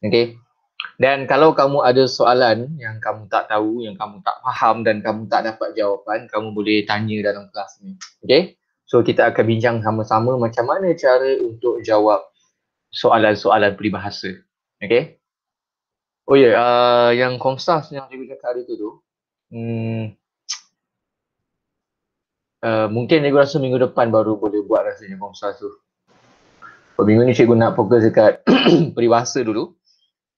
Okay. Dan kalau kamu ada soalan yang kamu tak tahu, yang kamu tak faham dan kamu tak dapat jawapan, kamu boleh tanya dalam kelas ni. Okay. So kita akan bincang sama-sama macam mana cara untuk jawab soalan-soalan peribahasa. Okay. Oh ya, yeah, uh, yang konsas yang cikgu cakap hari tu tu, hmm, uh, mungkin cikgu rasa minggu depan baru boleh buat rasanya konsas tu. Oh, minggu ni cikgu nak fokus dekat peribahasa dulu.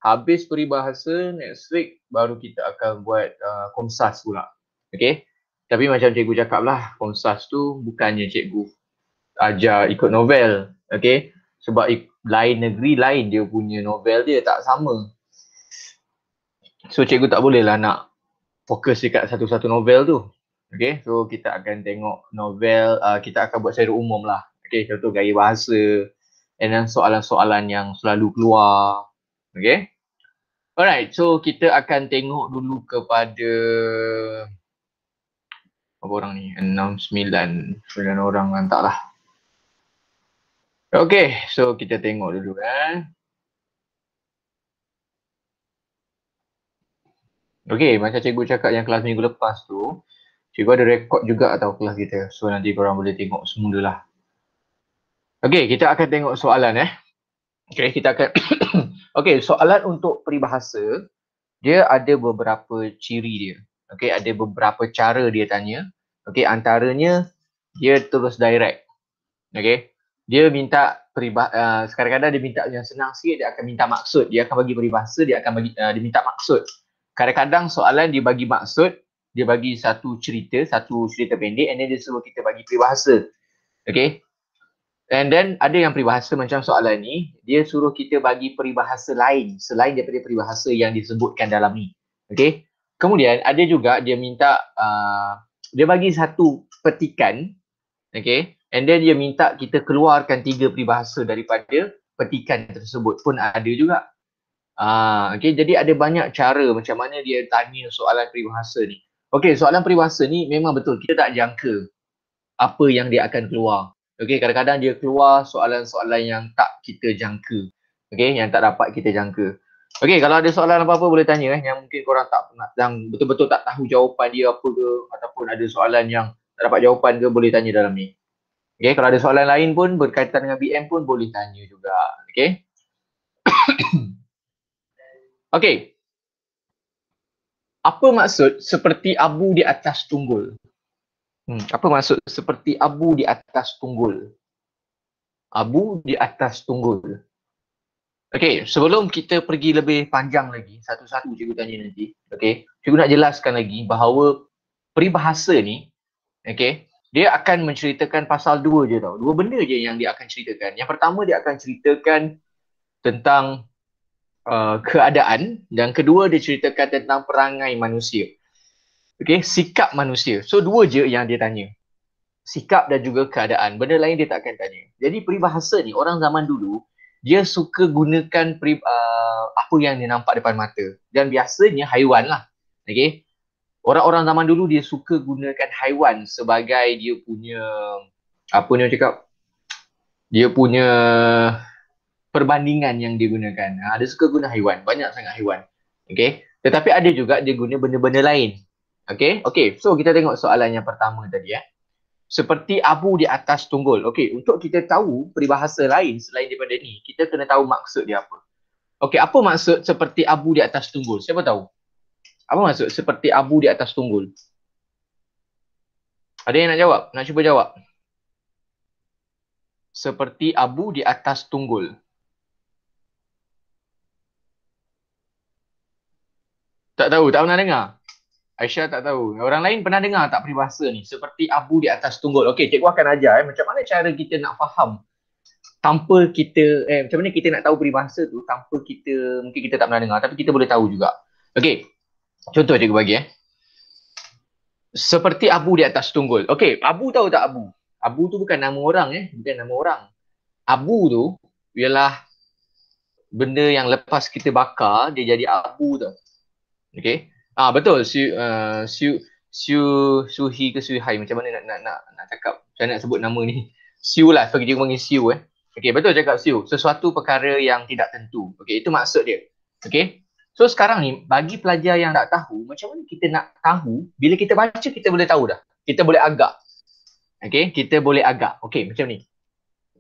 Habis peribahasa, next week baru kita akan buat uh, komsas pula. Okay? Tapi macam cikgu cakap lah, komsas tu bukannya cikgu ajar ikut novel. Okay? Sebab lain negeri lain dia punya novel dia tak sama. So cikgu tak boleh lah nak fokus dekat satu-satu novel tu. Okay? So kita akan tengok novel, uh, kita akan buat secara umum lah. Okay? Contoh gaya bahasa, and then soalan-soalan yang selalu keluar. Okay? Alright, so kita akan tengok dulu kepada berapa orang ni? enam sembilan sembilan orang kan tak lah. Okay, so kita tengok dulu kan. Eh. Okay, macam cikgu cakap yang kelas minggu lepas tu, cikgu ada rekod juga atau kelas kita. So nanti korang boleh tengok semula lah. Okay, kita akan tengok soalan eh. Okay, kita akan. okay, soalan untuk peribahasa, dia ada beberapa ciri dia. Okay, ada beberapa cara dia tanya. Okay, antaranya dia terus direct. Okay, dia minta peribah, uh, sekarang kadang dia minta yang senang sikit, dia akan minta maksud. Dia akan bagi peribahasa, dia akan bagi, uh, dia minta maksud. Kadang-kadang soalan dia bagi maksud, dia bagi satu cerita, satu cerita pendek and then dia suruh kita bagi peribahasa. Okay, And then ada yang peribahasa macam soalan ni, dia suruh kita bagi peribahasa lain selain daripada peribahasa yang disebutkan dalam ni. Okay. Kemudian ada juga dia minta, uh, dia bagi satu petikan. Okay. And then dia minta kita keluarkan tiga peribahasa daripada petikan tersebut pun ada juga. uh, ah, okay. Jadi ada banyak cara macam mana dia tanya soalan peribahasa ni. Okay, soalan peribahasa ni memang betul kita tak jangka apa yang dia akan keluar. Okey, kadang-kadang dia keluar soalan-soalan yang tak kita jangka. Okey, yang tak dapat kita jangka. Okey, kalau ada soalan apa-apa boleh tanya eh yang mungkin korang tak pernah yang betul-betul tak tahu jawapan dia apa ke ataupun ada soalan yang tak dapat jawapan ke boleh tanya dalam ni. Okey, kalau ada soalan lain pun berkaitan dengan BM pun boleh tanya juga. Okey. Okey. Apa maksud seperti abu di atas tunggul? Hmm, apa maksud seperti abu di atas tunggul? Abu di atas tunggul. Okey, sebelum kita pergi lebih panjang lagi, satu-satu cikgu tanya nanti. Okey, cikgu nak jelaskan lagi bahawa peribahasa ni, okey, dia akan menceritakan pasal dua je tau. Dua benda je yang dia akan ceritakan. Yang pertama dia akan ceritakan tentang uh, keadaan dan kedua dia ceritakan tentang perangai manusia. Okay, sikap manusia. So dua je yang dia tanya. Sikap dan juga keadaan. Benda lain dia tak akan tanya. Jadi peribahasa ni orang zaman dulu dia suka gunakan peri, uh, apa yang dia nampak depan mata. Dan biasanya haiwan lah. Okay. Orang-orang zaman dulu dia suka gunakan haiwan sebagai dia punya apa ni cakap? Dia punya perbandingan yang dia gunakan. Ha, dia suka guna haiwan. Banyak sangat haiwan. Okay. Tetapi ada juga dia guna benda-benda lain. Okay, okay. So kita tengok soalan yang pertama tadi ya. Eh. Seperti abu di atas tunggul. Okay, untuk kita tahu peribahasa lain selain daripada ni, kita kena tahu maksud dia apa. Okay, apa maksud seperti abu di atas tunggul? Siapa tahu? Apa maksud seperti abu di atas tunggul? Ada yang nak jawab? Nak cuba jawab? Seperti abu di atas tunggul. Tak tahu, tak pernah dengar? Aisyah tak tahu. Orang lain pernah dengar tak peribahasa ni? Seperti abu di atas tunggul. Okey, cikgu akan ajar eh. Macam mana cara kita nak faham tanpa kita, eh, macam mana kita nak tahu peribahasa tu tanpa kita, mungkin kita tak pernah dengar tapi kita boleh tahu juga. Okey, contoh cikgu bagi eh. Seperti abu di atas tunggul. Okey, abu tahu tak abu? Abu tu bukan nama orang eh. Bukan nama orang. Abu tu ialah benda yang lepas kita bakar, dia jadi abu tu. Okey, Ah betul si uh, si Siu Suhi ke Suhai macam mana nak nak nak nak cakap macam nak sebut nama ni. Siu lah pergi dia panggil Siu eh. Okey betul cakap Siu. Sesuatu perkara yang tidak tentu. Okey itu maksud dia. Okey. So sekarang ni bagi pelajar yang tak tahu macam mana kita nak tahu bila kita baca kita boleh tahu dah. Kita boleh agak. Okey kita boleh agak. Okey macam ni.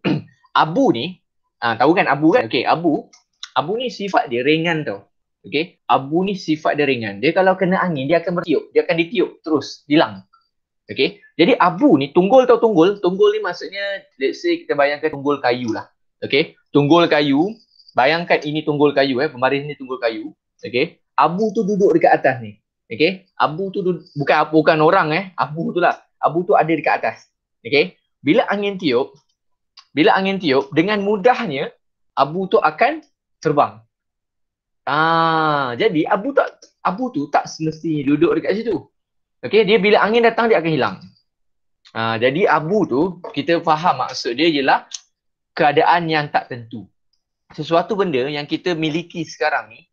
abu ni ah tahu kan abu kan? Okey abu abu ni sifat dia ringan tau. Okey, abu ni sifat dia ringan. Dia kalau kena angin, dia akan bertiup. Dia akan ditiup terus, hilang. Okey, jadi abu ni tunggul tau tunggul. Tunggul ni maksudnya, let's say kita bayangkan tunggul kayu lah. Okey, tunggul kayu. Bayangkan ini tunggul kayu eh, pembaris ni tunggul kayu. Okey, abu tu duduk dekat atas ni. Okey, abu tu duduk, bukan abu bukan orang eh, abu tu lah. Abu tu ada dekat atas. Okey, bila angin tiup, bila angin tiup, dengan mudahnya abu tu akan terbang. Ah, jadi abu tak abu tu tak semestinya duduk dekat situ. Okey, dia bila angin datang dia akan hilang. Ah, jadi abu tu kita faham maksud dia ialah keadaan yang tak tentu. Sesuatu benda yang kita miliki sekarang ni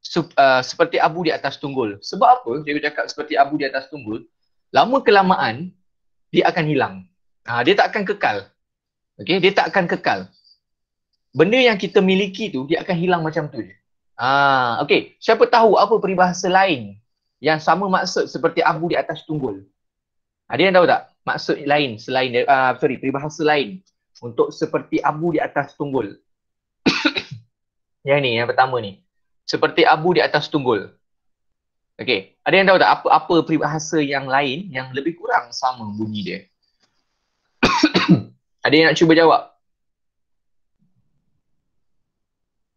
sup, uh, seperti abu di atas tunggul. Sebab apa? Dia cakap seperti abu di atas tunggul, lama kelamaan dia akan hilang. Ah, dia tak akan kekal. Okey, dia tak akan kekal. Benda yang kita miliki tu dia akan hilang macam tu je. Ah, okey. Siapa tahu apa peribahasa lain yang sama maksud seperti abu di atas tunggul? Ada ah, yang tahu tak? Maksud lain selain dari, uh, ah, sorry, peribahasa lain untuk seperti abu di atas tunggul. yang ni, yang pertama ni. Seperti abu di atas tunggul. Okey. Ada yang tahu tak apa apa peribahasa yang lain yang lebih kurang sama bunyi dia? ada yang nak cuba jawab?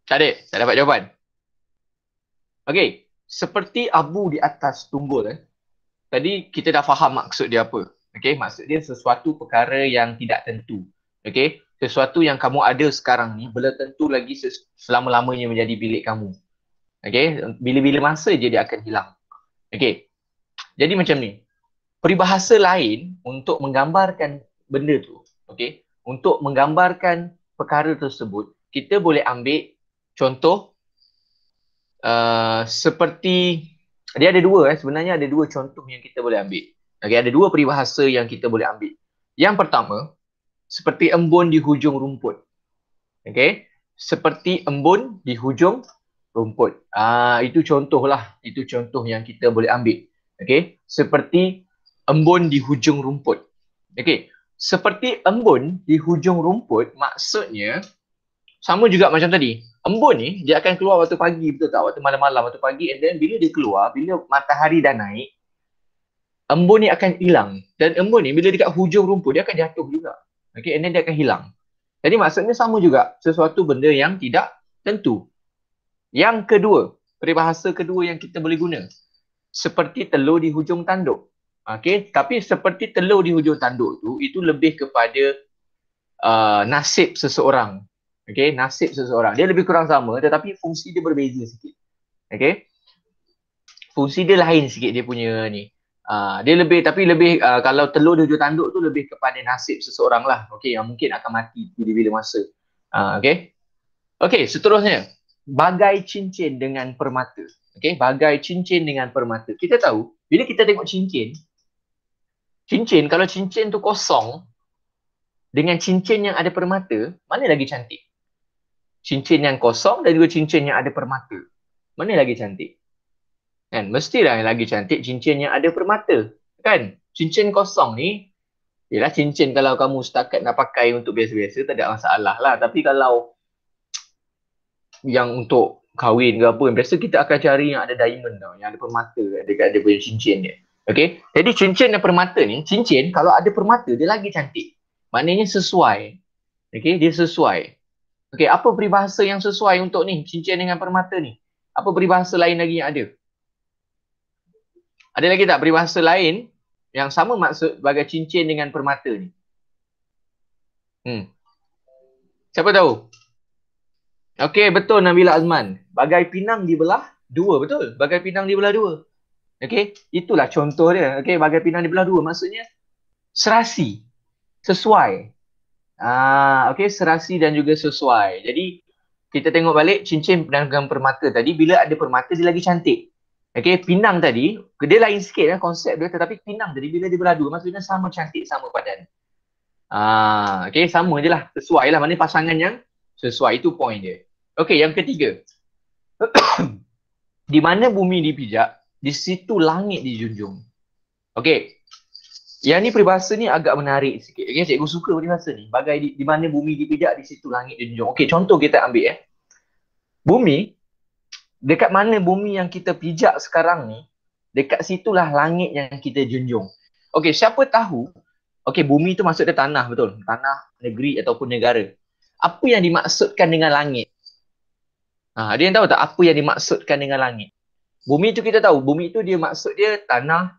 Tak ada. Tak dapat jawapan. Okey, seperti abu di atas tunggul eh. Tadi kita dah faham maksud dia apa. Okey, maksud dia sesuatu perkara yang tidak tentu. Okey, sesuatu yang kamu ada sekarang ni belum tentu lagi selama-lamanya menjadi bilik kamu. Okey, bila-bila masa je dia akan hilang. Okey. Jadi macam ni. Peribahasa lain untuk menggambarkan benda tu. Okey, untuk menggambarkan perkara tersebut, kita boleh ambil contoh uh, seperti dia ada dua eh sebenarnya ada dua contoh yang kita boleh ambil. Okay, ada dua peribahasa yang kita boleh ambil. Yang pertama, seperti embun di hujung rumput. Okay, seperti embun di hujung rumput. Ah uh, itu lah itu contoh yang kita boleh ambil. Okay, seperti embun di hujung rumput. Okay, seperti embun di hujung rumput maksudnya sama juga macam tadi embun ni dia akan keluar waktu pagi betul tak waktu malam-malam waktu pagi and then bila dia keluar bila matahari dah naik embun ni akan hilang dan embun ni bila dekat hujung rumput dia akan jatuh juga okay? and then dia akan hilang jadi maksudnya sama juga sesuatu benda yang tidak tentu yang kedua peribahasa kedua yang kita boleh guna seperti telur di hujung tanduk okay? tapi seperti telur di hujung tanduk tu itu lebih kepada uh, nasib seseorang Okay, nasib seseorang. Dia lebih kurang sama tetapi fungsi dia berbeza sikit. Okay. Fungsi dia lain sikit dia punya ni. Uh, dia lebih tapi lebih uh, kalau telur dia hujung tanduk tu lebih kepada nasib seseorang lah. Okay, yang mungkin akan mati di bila masa. Uh, okay. Okay, seterusnya. Bagai cincin dengan permata. Okay, bagai cincin dengan permata. Kita tahu, bila kita tengok cincin, cincin, kalau cincin tu kosong, dengan cincin yang ada permata, mana lagi cantik? cincin yang kosong dan juga cincin yang ada permata. Mana lagi cantik? Kan? Mestilah yang lagi cantik cincin yang ada permata. Kan? Cincin kosong ni, ialah cincin kalau kamu setakat nak pakai untuk biasa-biasa, tak ada masalah lah. Tapi kalau yang untuk kahwin ke apa, biasa kita akan cari yang ada diamond tau, yang ada permata dekat dia punya cincin dia. Okay? Jadi cincin yang permata ni, cincin kalau ada permata, dia lagi cantik. Maknanya sesuai. Okay? Dia sesuai. Okey, apa peribahasa yang sesuai untuk ni, cincin dengan permata ni? Apa peribahasa lain lagi yang ada? Ada lagi tak peribahasa lain yang sama maksud sebagai cincin dengan permata ni? Hmm. Siapa tahu? Okey, betul Nabila Azman. Bagai pinang dibelah dua, betul? Bagai pinang dibelah dua. Okey, itulah contoh dia. Okey, bagai pinang dibelah dua maksudnya serasi, sesuai, Ah, okey serasi dan juga sesuai. Jadi kita tengok balik cincin dengan permata tadi bila ada permata dia lagi cantik. Okey, pinang tadi dia lain sikit eh, konsep dia tetapi pinang tadi bila dia beradu maksudnya sama cantik sama padan. Ah, okey sama je lah sesuai lah maknanya pasangan yang sesuai itu point dia. Okey, yang ketiga. di mana bumi dipijak, di situ langit dijunjung. Okey, yang ni peribahasa ni agak menarik sikit. Okay, cikgu suka peribahasa ni. Bagai di, di mana bumi dipijak, di situ langit dijunjung. Okey, contoh kita ambil eh. Bumi, dekat mana bumi yang kita pijak sekarang ni, dekat situlah langit yang kita junjung. Okey, siapa tahu, okey, bumi tu maksudnya tanah betul. Tanah, negeri ataupun negara. Apa yang dimaksudkan dengan langit? Ha, ada yang tahu tak apa yang dimaksudkan dengan langit? Bumi tu kita tahu, bumi tu dia maksud dia tanah,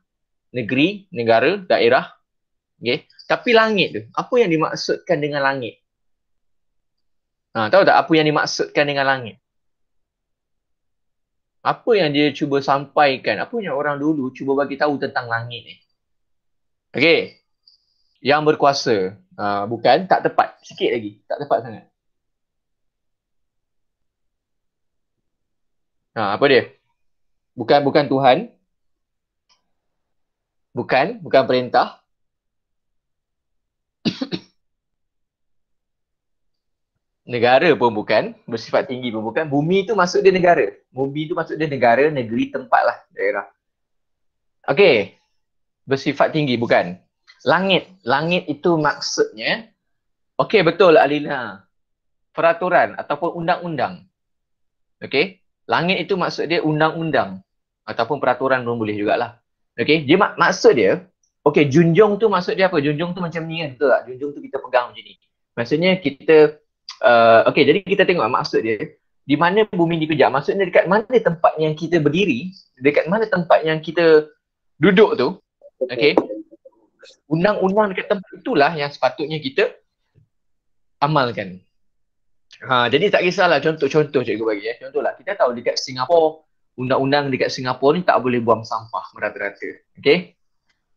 negeri, negara, daerah. Okay. Tapi langit tu, apa yang dimaksudkan dengan langit? Ha, tahu tak apa yang dimaksudkan dengan langit? Apa yang dia cuba sampaikan? Apa yang orang dulu cuba bagi tahu tentang langit ni? Okay. Yang berkuasa. Ha, bukan, tak tepat. Sikit lagi. Tak tepat sangat. Ha, apa dia? Bukan bukan Tuhan, Bukan, bukan perintah. negara pun bukan, bersifat tinggi pun bukan. Bumi tu masuk dia negara. Bumi tu masuk dia negara, negeri, tempat lah, daerah. Okey, bersifat tinggi bukan. Langit, langit itu maksudnya, okey betul Alina, peraturan ataupun undang-undang. Okey, langit itu maksud dia undang-undang ataupun peraturan pun boleh jugalah. Okay, dia mak- maksud dia, okay, junjung tu maksud dia apa? Junjung tu macam ni kan, betul tak? Junjung tu kita pegang macam ni. Maksudnya kita, uh, okay, jadi kita tengok lah maksud dia, di mana bumi dipijak, maksudnya dekat mana tempat yang kita berdiri, dekat mana tempat yang kita duduk tu, okay, undang-undang dekat tempat itulah yang sepatutnya kita amalkan. Ha, jadi tak kisahlah contoh-contoh cikgu bagi ya. Contohlah kita tahu dekat Singapura undang-undang dekat Singapura ni tak boleh buang sampah merata-rata. Okay?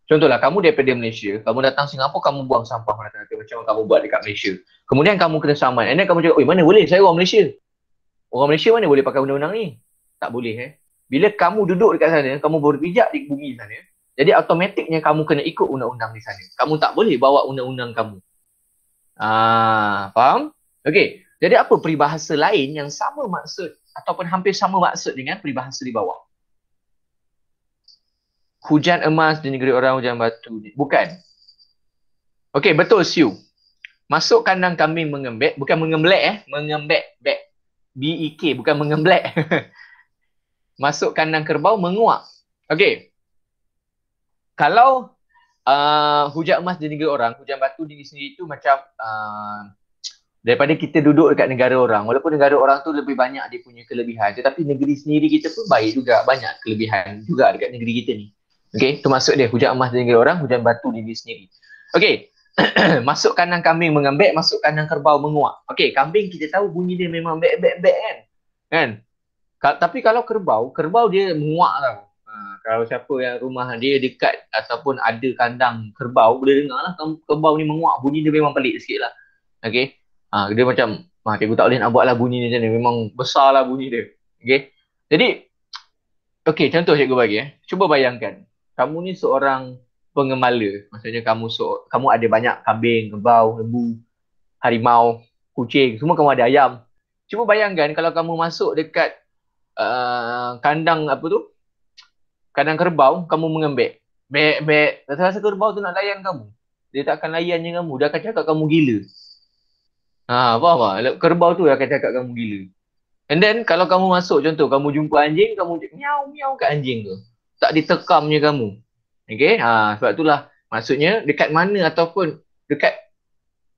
Contohlah, kamu daripada Malaysia, kamu datang Singapura, kamu buang sampah merata-rata macam kamu buat dekat Malaysia. Kemudian kamu kena saman. And then kamu cakap, mana boleh? Saya orang Malaysia. Orang Malaysia mana boleh pakai undang-undang ni? Tak boleh eh. Bila kamu duduk dekat sana, kamu berpijak di bumi sana, jadi automatiknya kamu kena ikut undang-undang di sana. Kamu tak boleh bawa undang-undang kamu. Ah, faham? Okay. Jadi apa peribahasa lain yang sama maksud ataupun hampir sama maksud dengan peribahasa di bawah. Hujan emas di negeri orang hujan batu. Bukan. Okey, betul siu. Masuk kandang kami mengembek, bukan mengemblek eh, mengembek bek. B E K bukan mengemblek. Masuk kandang kerbau menguap. Okey. Kalau uh, hujan emas di negeri orang, hujan batu di sendiri itu macam uh, daripada kita duduk dekat negara orang walaupun negara orang tu lebih banyak dia punya kelebihan tetapi negeri sendiri kita pun baik juga banyak kelebihan juga dekat negeri kita ni okey termasuk dia hujan emas di negara orang hujan batu di negeri sendiri okey masuk kandang kambing mengambek masuk kandang kerbau menguak okey kambing kita tahu bunyi dia memang bek bek bek kan kan Ka- tapi kalau kerbau kerbau dia menguak tau ha, kalau siapa yang rumah dia dekat ataupun ada kandang kerbau boleh dengar lah kerbau ni menguak bunyi dia memang pelik sikit lah okey Ah ha, dia macam ah cikgu tak boleh nak buat lah bunyi ni macam ni. Memang besar lah bunyi dia. Okay. Jadi okay contoh cikgu bagi eh. Cuba bayangkan kamu ni seorang pengemala. Maksudnya kamu so, kamu ada banyak kambing, kebau, lembu, harimau, kucing, semua kamu ada ayam. Cuba bayangkan kalau kamu masuk dekat uh, kandang apa tu? Kandang kerbau, kamu mengembek. Bek, bek. Rasa-rasa kerbau tu nak layan kamu. Dia tak akan layan je kamu. Dia akan cakap kamu gila. Ha, apa. tak? Kerbau tu yang akan cakap kamu gila. And then kalau kamu masuk contoh, kamu jumpa anjing, kamu miau miau kat anjing tu. Tak ditekamnya kamu. Okay, ha, sebab itulah maksudnya dekat mana ataupun dekat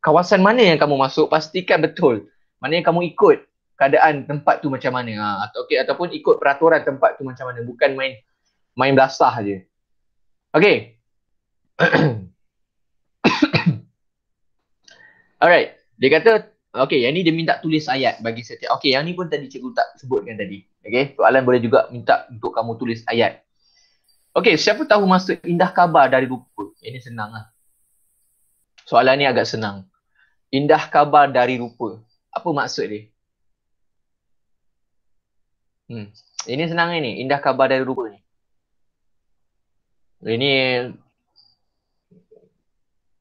kawasan mana yang kamu masuk, pastikan betul. Mana yang kamu ikut keadaan tempat tu macam mana. Ha, atau, okay, ataupun ikut peraturan tempat tu macam mana. Bukan main main belasah je. Okay. Alright. Dia kata, okay yang ni dia minta tulis ayat bagi setiap. Okay yang ni pun tadi cikgu tak sebutkan tadi. Okay, soalan boleh juga minta untuk kamu tulis ayat. Okay, siapa tahu maksud indah kabar dari rupa? Ini eh, senang lah. Soalan ni agak senang. Indah kabar dari rupa. Apa maksud dia? Hmm. Ini senang ini. Indah kabar dari rupa ni. Ini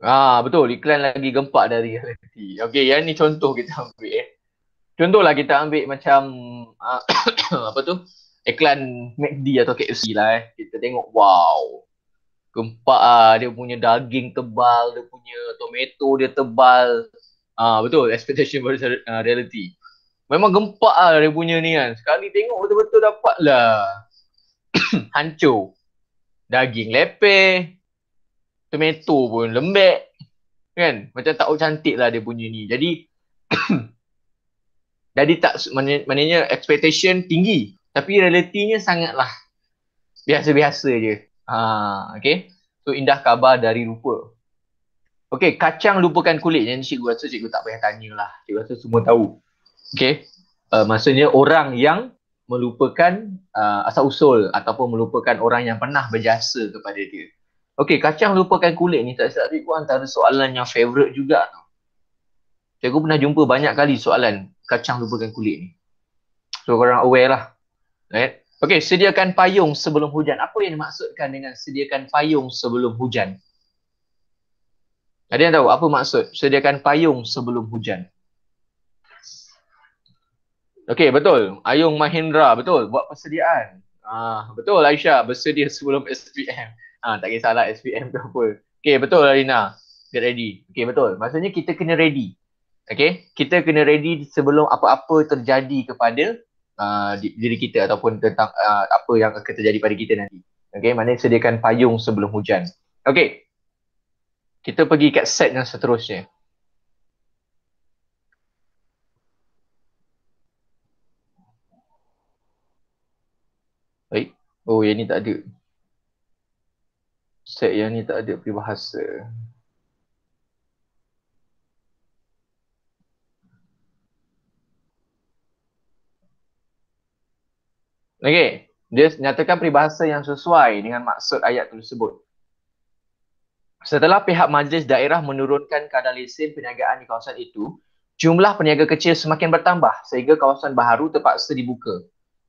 Ah betul iklan lagi gempak dari realiti. Okey yang ni contoh kita ambil eh. Contohlah kita ambil macam uh, apa tu? Iklan McD atau KFC lah eh. Kita tengok wow. Gempak ah dia punya daging tebal, dia punya tomato dia tebal. Ah betul expectation versus uh, ah, reality. Memang gempak lah dia punya ni kan. Sekali tengok betul-betul dapatlah. Hancur. Daging lepeh, tomato pun lembek kan macam tak cantik lah dia punya ni jadi jadi tak maknanya expectation tinggi tapi realitinya sangatlah biasa-biasa je ha, okay so indah khabar dari rupa Okay, kacang lupakan kulit. Yang cikgu rasa cikgu tak payah tanya lah. Cikgu rasa semua tahu. Okay, uh, maksudnya orang yang melupakan uh, asal usul ataupun melupakan orang yang pernah berjasa kepada dia. Okey, kacang lupakan kulit ni tak silap pun antara soalan yang favorite juga tu. Cikgu pernah jumpa banyak kali soalan kacang lupakan kulit ni. So korang aware lah. Right? Okey, sediakan payung sebelum hujan. Apa yang dimaksudkan dengan sediakan payung sebelum hujan? Ada yang tahu apa maksud sediakan payung sebelum hujan? Okey, betul. Ayung Mahendra, betul. Buat persediaan. Ah, betul Aisyah, bersedia sebelum SPM. Ha, tak kisahlah SPM tu apa. Okay, betul Alina. Get ready. Okay, betul. Maksudnya kita kena ready. Okay, kita kena ready sebelum apa-apa terjadi kepada uh, diri kita ataupun tentang uh, apa yang akan terjadi pada kita nanti. Okay, mana sediakan payung sebelum hujan. Okay, kita pergi kat set yang seterusnya. Oh, yang ni tak ada set yang ni tak ada peribahasa. Okey, dia nyatakan peribahasa yang sesuai dengan maksud ayat tersebut. Setelah pihak majlis daerah menurunkan kadar lesen perniagaan di kawasan itu, jumlah peniaga kecil semakin bertambah sehingga kawasan baharu terpaksa dibuka.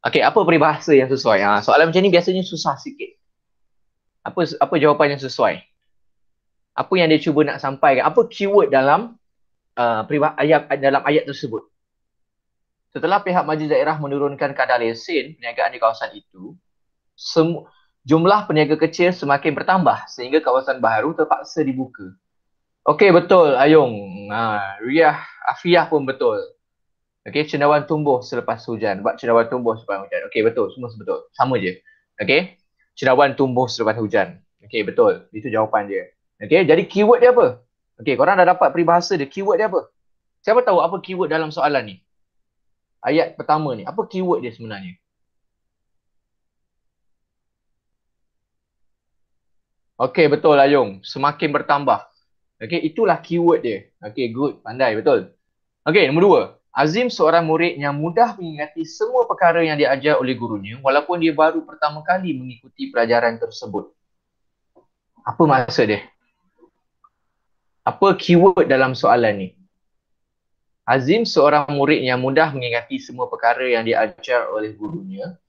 Okey, apa peribahasa yang sesuai? Ha, soalan macam ni biasanya susah sikit apa apa jawapan yang sesuai apa yang dia cuba nak sampaikan apa keyword dalam uh, ayat dalam ayat tersebut setelah pihak majlis daerah menurunkan kadar lesen perniagaan di kawasan itu sem- jumlah peniaga kecil semakin bertambah sehingga kawasan baru terpaksa dibuka okey betul ayung ha riah afiah pun betul okey cendawan tumbuh selepas hujan buat cendawan tumbuh selepas hujan okey betul semua betul sama je okey cerawan tumbuh selepas hujan. Okey, betul. Itu jawapan dia. Okey, jadi keyword dia apa? Okey, korang dah dapat peribahasa dia. Keyword dia apa? Siapa tahu apa keyword dalam soalan ni? Ayat pertama ni. Apa keyword dia sebenarnya? Okey, betul Ayung. Semakin bertambah. Okey, itulah keyword dia. Okey, good. Pandai, betul. Okey, nombor dua. Azim seorang murid yang mudah mengingati semua perkara yang diajar oleh gurunya walaupun dia baru pertama kali mengikuti pelajaran tersebut. Apa maksud dia? Apa keyword dalam soalan ni? Azim seorang murid yang mudah mengingati semua perkara yang diajar oleh gurunya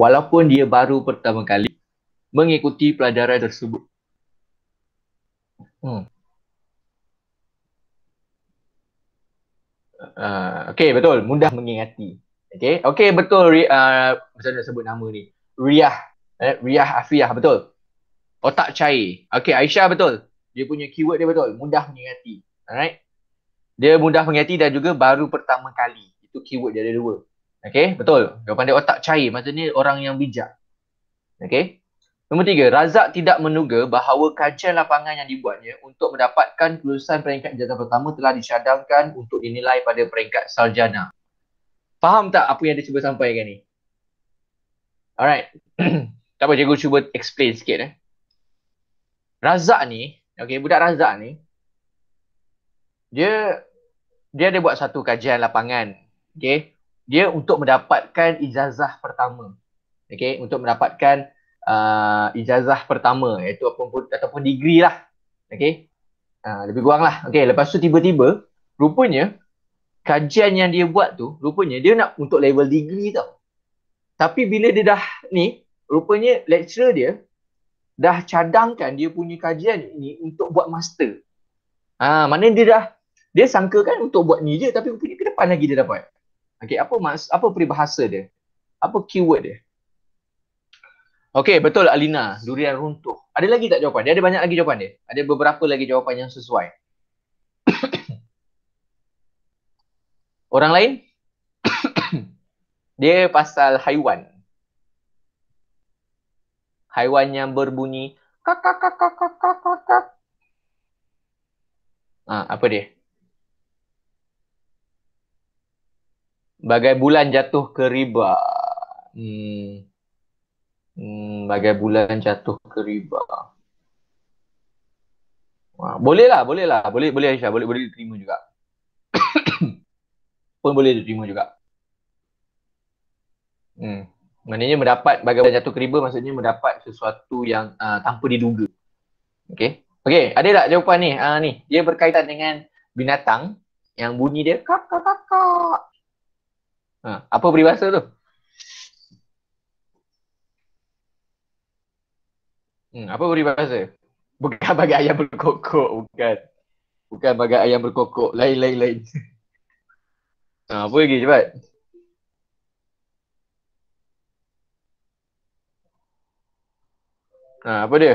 walaupun dia baru pertama kali mengikuti pelajaran tersebut. Hmm. Ah, okay betul mudah mengingati okay okay betul uh, macam mana sebut nama ni Riah eh? Riah Afiah betul otak cair okay Aisyah betul dia punya keyword dia betul mudah mengingati alright dia mudah mengingati dan juga baru pertama kali itu keyword dia ada dua okay betul dia pandai otak cair maksudnya orang yang bijak okay Nombor tiga, Razak tidak menduga bahawa kajian lapangan yang dibuatnya untuk mendapatkan kelulusan peringkat jatah pertama telah dicadangkan untuk dinilai pada peringkat sarjana. Faham tak apa yang dia cuba sampaikan ni? Alright. tak apa, cikgu cuba explain sikit eh. Razak ni, okay, budak Razak ni, dia dia ada buat satu kajian lapangan. Okay. Dia untuk mendapatkan ijazah pertama. Okay, untuk mendapatkan uh, ijazah pertama iaitu ataupun, ataupun degree lah. Okay. Uh, lebih kurang lah. Okay. Lepas tu tiba-tiba rupanya kajian yang dia buat tu rupanya dia nak untuk level degree tau. Tapi bila dia dah ni rupanya lecturer dia dah cadangkan dia punya kajian ni untuk buat master. Ha, ah, mana dia dah dia sangka kan untuk buat ni je tapi rupanya ke depan lagi dia dapat. Okay, apa mas, apa peribahasa dia? Apa keyword dia? Okey, betul Alina, durian runtuh. Ada lagi tak jawapan? Dia ada banyak lagi jawapan dia. Ada beberapa lagi jawapan yang sesuai. Orang lain? dia pasal haiwan. Haiwan yang berbunyi kak kak Ha, apa dia? Bagai bulan jatuh ke riba. Hmm. Hmm, bagai bulan jatuh ke riba. Wah, boleh lah, boleh lah. Boleh, boleh Aisyah. Boleh, boleh diterima juga. Pun boleh diterima juga. Hmm. Maknanya mendapat bagai bulan jatuh ke riba maksudnya mendapat sesuatu yang uh, tanpa diduga. Okay. Okay, ada tak jawapan ni? Uh, ni, dia berkaitan dengan binatang yang bunyi dia kak kak Ha, apa peribahasa tu? Hmm, apa peribahasa? Bukan bagai ayam berkokok, bukan. Bukan bagai ayam berkokok, lain lain lain. Ha, apa lagi cepat? Ha, apa dia?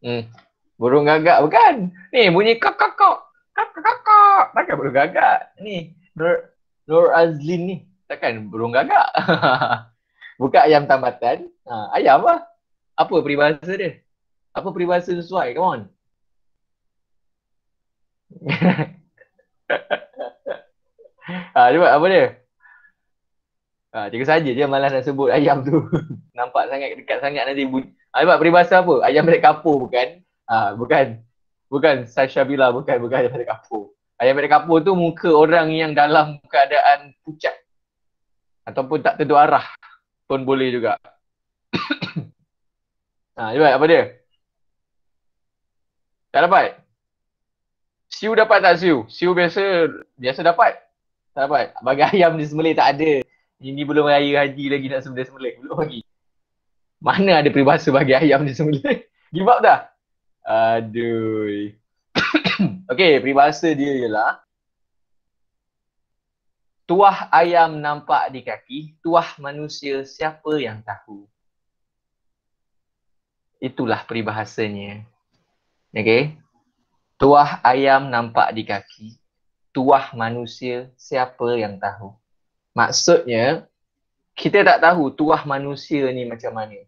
Hmm. Burung gagak bukan? Ni bunyi kok kok kok. Kok kok kok. Takkan burung gagak. Ni. Nur Azlin ni. Takkan burung gagak. Buka ayam tambatan. Ha, ayam lah. Apa peribahasa dia? Apa peribahasa sesuai? Come on. ha, cuba apa dia? Ha, cikgu saja je malas nak sebut ayam tu. Nampak sangat dekat sangat nanti. Bu- ha, cuba peribahasa apa? Ayam dari kapur bukan? Ha, bukan. Bukan Sasha Bila. Bukan. Bukan ayam dari kapur. Ayam balik kapur tu muka orang yang dalam keadaan pucat ataupun tak tentu arah pun boleh juga. ha, ah, cuba apa dia? Tak dapat? Siu dapat tak siu? Siu biasa biasa dapat? Tak dapat? Bagi ayam di semelih tak ada. Ini belum raya haji lagi nak sembelih semelih. Belum lagi. Mana ada peribahasa bagi ayam di semelih? Give up dah? Aduh. Okey, peribahasa dia ialah Tuah ayam nampak di kaki, tuah manusia siapa yang tahu. Itulah peribahasanya. Okey. Tuah ayam nampak di kaki, tuah manusia siapa yang tahu. Maksudnya kita tak tahu tuah manusia ni macam mana.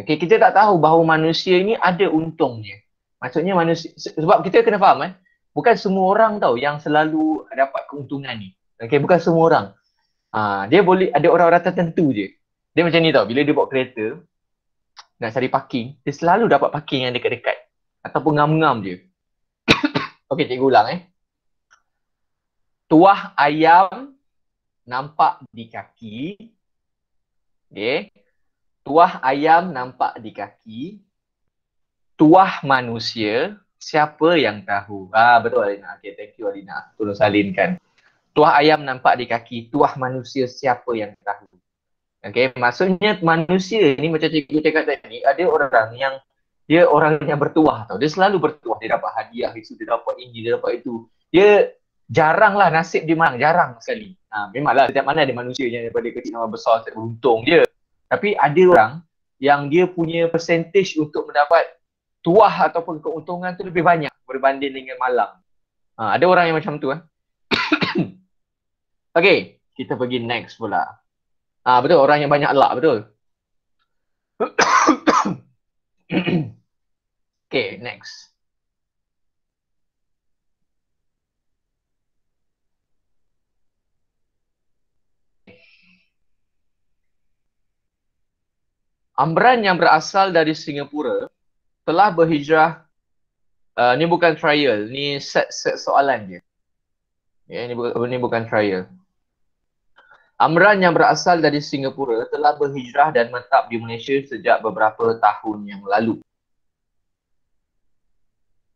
Okey, kita tak tahu bahawa manusia ni ada untungnya. Maksudnya manusia sebab kita kena faham eh bukan semua orang tau yang selalu dapat keuntungan ni. Okay, bukan semua orang. Ha, dia boleh, ada orang-orang tertentu je. Dia macam ni tau, bila dia bawa kereta, nak cari parking, dia selalu dapat parking yang dekat-dekat. Ataupun ngam-ngam je. okay, cikgu ulang eh. Tuah ayam nampak di kaki. Okay. Tuah ayam nampak di kaki. Tuah manusia siapa yang tahu? Ah betul Alina. Okay, thank you Alina. Tolong salinkan. Tuah ayam nampak di kaki, tuah manusia siapa yang tahu? Okay, maksudnya manusia ni macam cikgu cakap tadi, ada orang yang dia orang yang bertuah tau. Dia selalu bertuah. Dia dapat hadiah itu, dia dapat ini, dia dapat itu. Dia jaranglah nasib dia memang jarang sekali. Ha, memanglah setiap mana ada manusia yang daripada kecil sama besar, beruntung dia. Tapi ada orang yang dia punya percentage untuk mendapat tuah ataupun keuntungan tu lebih banyak berbanding dengan malam. Ha, ada orang yang macam tu kan. Eh? okay, kita pergi next pula. Ha, betul, orang yang banyak lak betul. okay, next. Amran yang berasal dari Singapura telah berhijrah uh, ni bukan trial ni set set soalan je ya yeah, ni bukan ni bukan trial Amran yang berasal dari Singapura telah berhijrah dan menetap di Malaysia sejak beberapa tahun yang lalu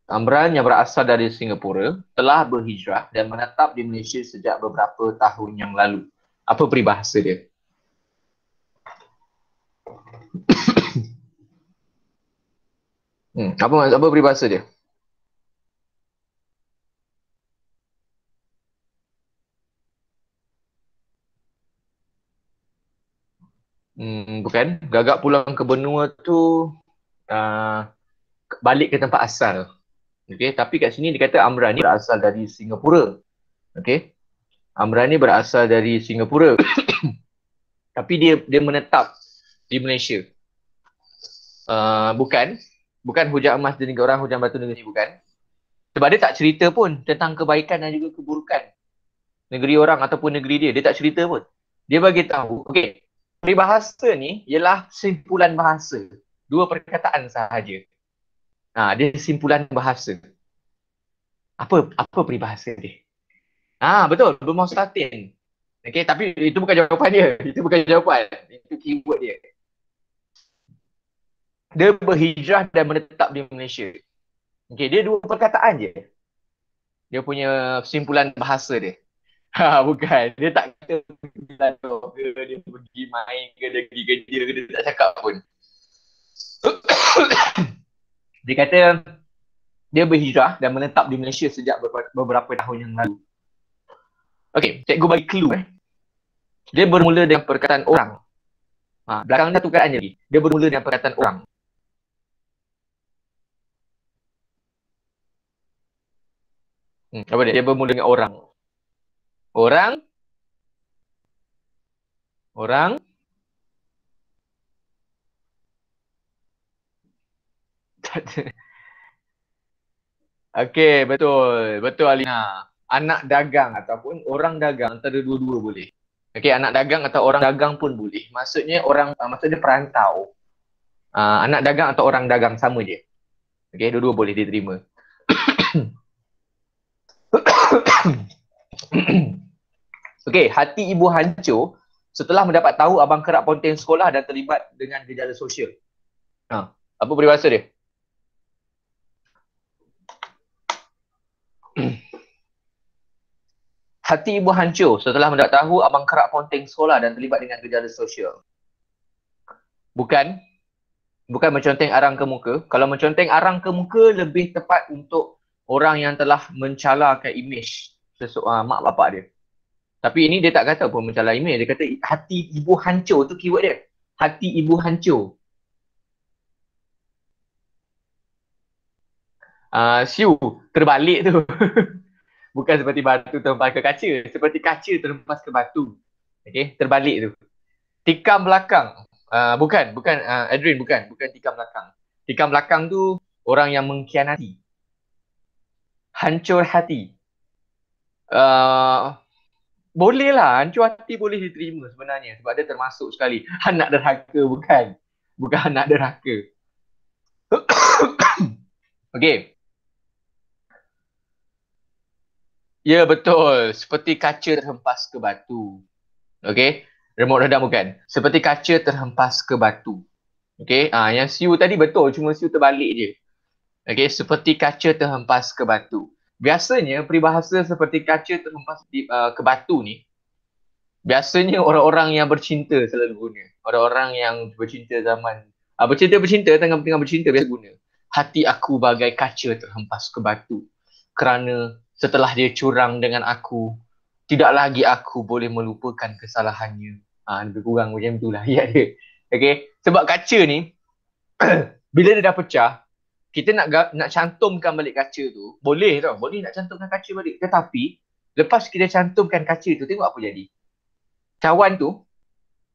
Amran yang berasal dari Singapura telah berhijrah dan menetap di Malaysia sejak beberapa tahun yang lalu apa peribahasa dia Hmm. Apa apa peribahasa dia? Hmm, bukan. Gagak pulang ke benua tu uh, balik ke tempat asal. Okey, tapi kat sini dia kata Amran ni berasal dari Singapura. Okey. Amran ni berasal dari Singapura. tapi dia dia menetap di Malaysia. Uh, bukan bukan hujan emas di negeri orang, hujan batu di negeri bukan. Sebab dia tak cerita pun tentang kebaikan dan juga keburukan negeri orang ataupun negeri dia. Dia tak cerita pun. Dia bagi tahu, okey, Peribahasa ni ialah simpulan bahasa. Dua perkataan sahaja. Ha, dia simpulan bahasa. Apa apa peribahasa dia? Ah ha, betul, bermustatin. Okey, tapi itu bukan jawapan dia. Itu bukan jawapan. Itu keyword dia dia berhijrah dan menetap di Malaysia. Okey, dia dua perkataan je. Dia punya simpulan bahasa dia. Ha, bukan. Dia tak kata dia pergi main ke, dia pergi kerja ke, dia tak cakap pun. dia kata dia berhijrah dan menetap di Malaysia sejak beberapa tahun yang lalu. Okey, cikgu bagi clue eh. Dia bermula dengan perkataan orang. Ha, belakang dia tukar lagi. Dia bermula dengan perkataan orang. Hmm, apa dia? Dia bermula dengan orang. Orang. Orang. Okey, betul. Betul Alina. Anak dagang ataupun orang dagang antara dua-dua boleh. Okey, anak dagang atau orang dagang pun boleh. Maksudnya orang uh, maksudnya perantau. Uh, anak dagang atau orang dagang sama je. Okey, dua-dua boleh diterima. Okey, hati ibu hancur setelah mendapat tahu abang kerap ponteng sekolah dan terlibat dengan gejala sosial. Ha, apa peribahasa dia? hati ibu hancur setelah mendapat tahu abang kerap ponteng sekolah dan terlibat dengan gejala sosial. Bukan bukan menconteng arang ke muka. Kalau menconteng arang ke muka lebih tepat untuk orang yang telah mencalarkan imej sesu- uh, mak bapak dia. Tapi ini dia tak kata pun mencalar imej. Dia kata hati ibu hancur tu keyword dia. Hati ibu hancur. Uh, siu terbalik tu. Bukan seperti batu terlepas ke kaca. Seperti kaca terlepas ke batu. Okay, terbalik tu. Tikam belakang. Uh, bukan, bukan uh, Adrian, bukan. Bukan tikam belakang. Tikam belakang tu orang yang mengkhianati hancur hati. Uh, boleh hancur hati boleh diterima sebenarnya sebab dia termasuk sekali. Anak derhaka bukan. Bukan anak derhaka. okay. Ya yeah, betul, seperti kaca terhempas ke batu. Okay, remote redam bukan. Seperti kaca terhempas ke batu. Okay, ah, yang siu tadi betul, cuma siu terbalik je. Okay, seperti kaca terhempas ke batu. Biasanya peribahasa seperti kaca terhempas di, uh, ke batu ni biasanya orang-orang yang bercinta selalu guna. Orang-orang yang bercinta zaman uh, bercinta-bercinta tengah-tengah bercinta biasa guna. Hati aku bagai kaca terhempas ke batu kerana setelah dia curang dengan aku tidak lagi aku boleh melupakan kesalahannya. Ha, lebih kurang macam itulah ayat dia. Ya. Okay. Sebab kaca ni bila dia dah pecah kita nak nak cantumkan balik kaca tu, boleh tau. Boleh nak cantumkan kaca balik. Tetapi, lepas kita cantumkan kaca tu, tengok apa jadi. Cawan tu,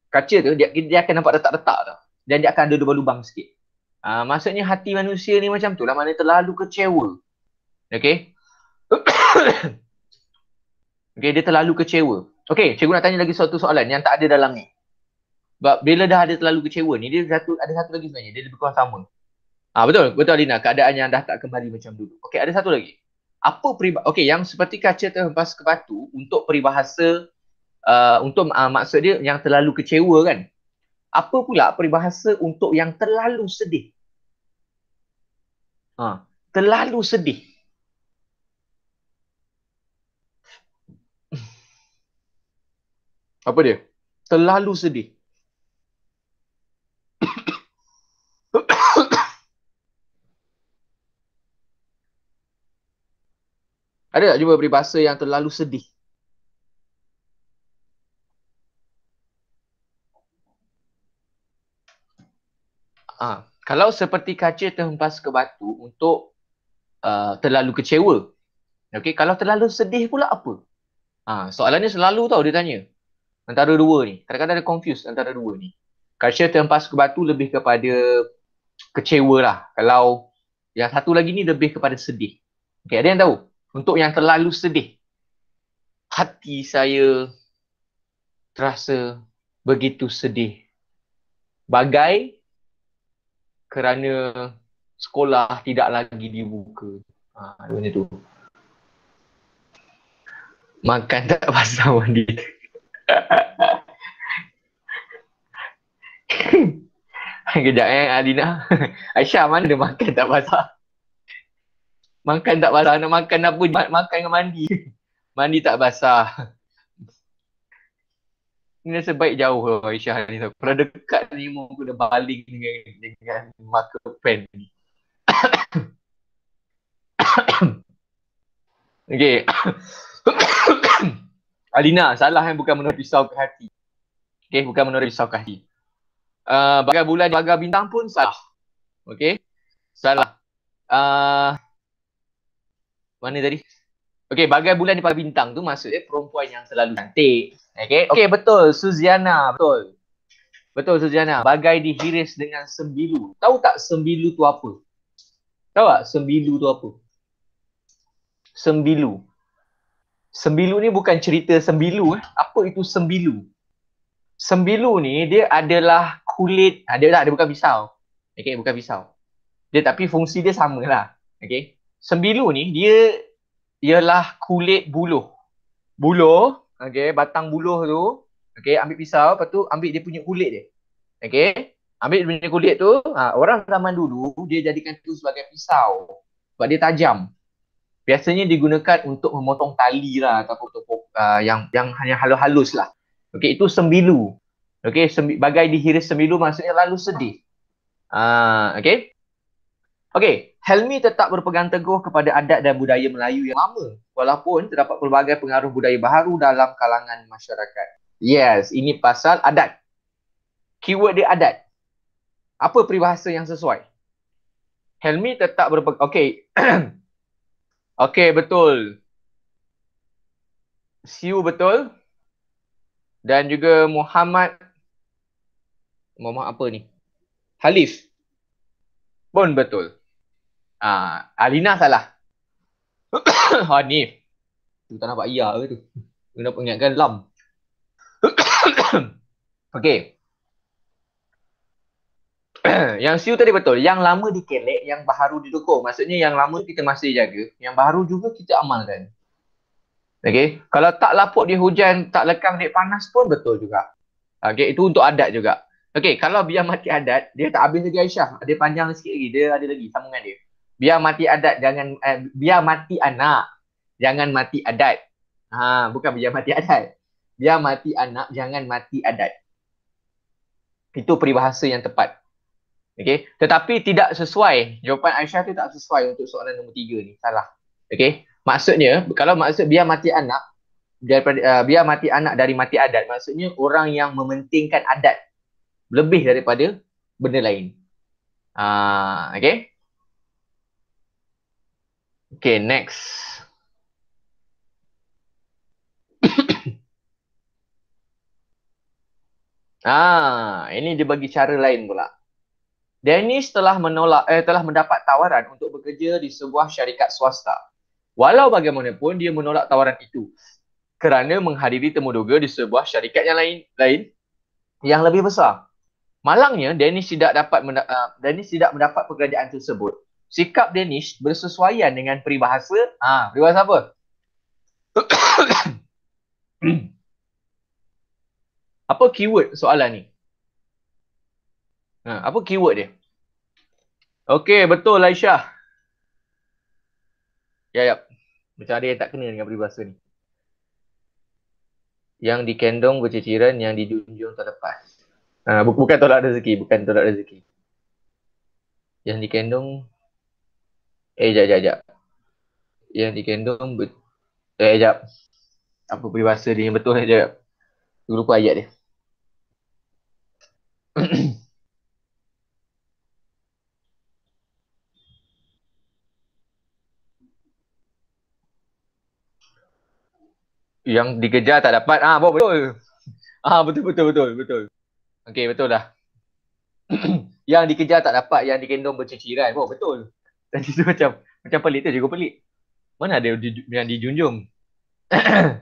kaca tu, dia, dia akan nampak retak-retak tau. Dan dia akan ada lubang-lubang sikit. Ha, maksudnya hati manusia ni macam tu lah. Mana terlalu kecewa. Okay. okay, dia terlalu kecewa. Okay, cikgu nak tanya lagi satu soalan yang tak ada dalam ni. Sebab bila dah ada terlalu kecewa ni, dia satu, ada satu lagi sebenarnya. Dia lebih kurang sama. Ah ha, betul betul Alina keadaan yang dah tak kembali macam dulu. Okey ada satu lagi. Apa peribah okey yang seperti kaca terhempas ke batu untuk peribahasa uh, untuk uh, maksud dia yang terlalu kecewa kan? Apa pula peribahasa untuk yang terlalu sedih? Ha, terlalu sedih. Apa dia? Terlalu sedih. Ada tak jumpa peribahasa yang terlalu sedih? Ha, kalau seperti kaca terhempas ke batu untuk uh, terlalu kecewa. okay? kalau terlalu sedih pula apa? Ha, soalannya selalu tau dia tanya. Antara dua ni. Kadang-kadang dia confuse antara dua ni. Kaca terhempas ke batu lebih kepada kecewa lah. Kalau yang satu lagi ni lebih kepada sedih. Okay, ada yang tahu? Untuk yang terlalu sedih, hati saya terasa begitu sedih. Bagai kerana sekolah tidak lagi dibuka. Ha, macam Makan tak pasal mandi. Kejap eh Adina. Aisyah mana dia makan tak pasal? makan tak basah nak makan apa Ma- makan dengan mandi mandi tak basah Ini rasa baik jauh lah Aisyah ni tau kalau dekat ni mau aku dah baling dengan dengan marker pen ni okay Alina salah kan bukan menurut pisau ke hati okay bukan menurut pisau ke hati uh, bagai bulan bagai bintang pun salah okay salah uh, mana tadi? Okay, bagai bulan di pagi bintang tu maksudnya perempuan yang selalu cantik. Okay, okay, betul. Suziana, betul. Betul Suziana, bagai dihiris dengan sembilu. Tahu tak sembilu tu apa? Tahu tak sembilu tu apa? Sembilu. Sembilu ni bukan cerita sembilu. Eh. Apa itu sembilu? Sembilu ni dia adalah kulit, ada ah, tak dia bukan pisau. Okay, bukan pisau. Dia tapi fungsi dia samalah. Okay, sembilu ni dia ialah kulit buluh. Buluh, okey, batang buluh tu, okey, ambil pisau, lepas tu ambil dia punya kulit dia. Okey. Ambil dia punya kulit tu, ha, orang zaman dulu dia jadikan tu sebagai pisau. Sebab dia tajam. Biasanya digunakan untuk memotong tali lah atau untuk uh, yang yang hanya halus-halus lah. Okey, itu sembilu. Okey, sembi, bagai dihiris sembilu maksudnya lalu sedih. Ah, uh, okey. Okey, Helmi tetap berpegang teguh kepada adat dan budaya Melayu yang lama walaupun terdapat pelbagai pengaruh budaya baru dalam kalangan masyarakat. Yes, ini pasal adat. Keyword dia adat. Apa peribahasa yang sesuai? Helmi tetap berpegang... Okay. okay, betul. Siu betul. Dan juga Muhammad... Muhammad apa ni? Halif. Pun betul. Ah, Alina salah. Oh, ni, Tu tak nampak iya ke tu? Kena pengingatkan lam. Okey. yang siu tadi betul. Yang lama dikelek, yang baru didukung. Maksudnya yang lama kita masih jaga, yang baru juga kita amalkan. Okey. Kalau tak lapuk di hujan, tak lekang di panas pun betul juga. Okey, itu untuk adat juga. Okey, kalau biar mati adat, dia tak habis lagi Aisyah. Dia panjang sikit lagi. Dia ada lagi sambungan dia biar mati adat jangan eh, biar mati anak jangan mati adat ha bukan biar mati adat biar mati anak jangan mati adat itu peribahasa yang tepat okey tetapi tidak sesuai jawapan Aisyah tu tak sesuai untuk soalan nombor tiga ni salah okey maksudnya kalau maksud biar mati anak daripada uh, biar mati anak dari mati adat maksudnya orang yang mementingkan adat lebih daripada benda lain ah uh, okey Okay, next. ah, ini dia bagi cara lain pula. Dennis telah menolak eh telah mendapat tawaran untuk bekerja di sebuah syarikat swasta. Walau bagaimanapun dia menolak tawaran itu kerana menghadiri temuduga di sebuah syarikat yang lain lain yang lebih besar. Malangnya Dennis tidak dapat uh, ah, Dennis tidak mendapat pekerjaan tersebut sikap Danish bersesuaian dengan peribahasa ha, peribahasa apa? apa keyword soalan ni? Ha, apa keyword dia? Okey, betul Aisyah. Ya, ya. Macam ada yang tak kena dengan peribahasa ni. Yang dikendong berceciran, yang dijunjung terlepas. Ha, bu- bukan tolak rezeki, bukan tolak rezeki. Yang dikendong Eh, jap, jap, jap. Yang dikendong ber... Eh, jap. Apa peribahasa dia yang betul, jap. Aku lupa ayat dia. yang dikejar tak dapat. Ah, bawa betul. Ah, betul betul betul betul. Okey, betul dah. yang dikejar tak dapat, yang dikendong berciciran. Bawa betul. Dan itu macam macam pelik tu juga pelik. Mana ada yang dijunjung?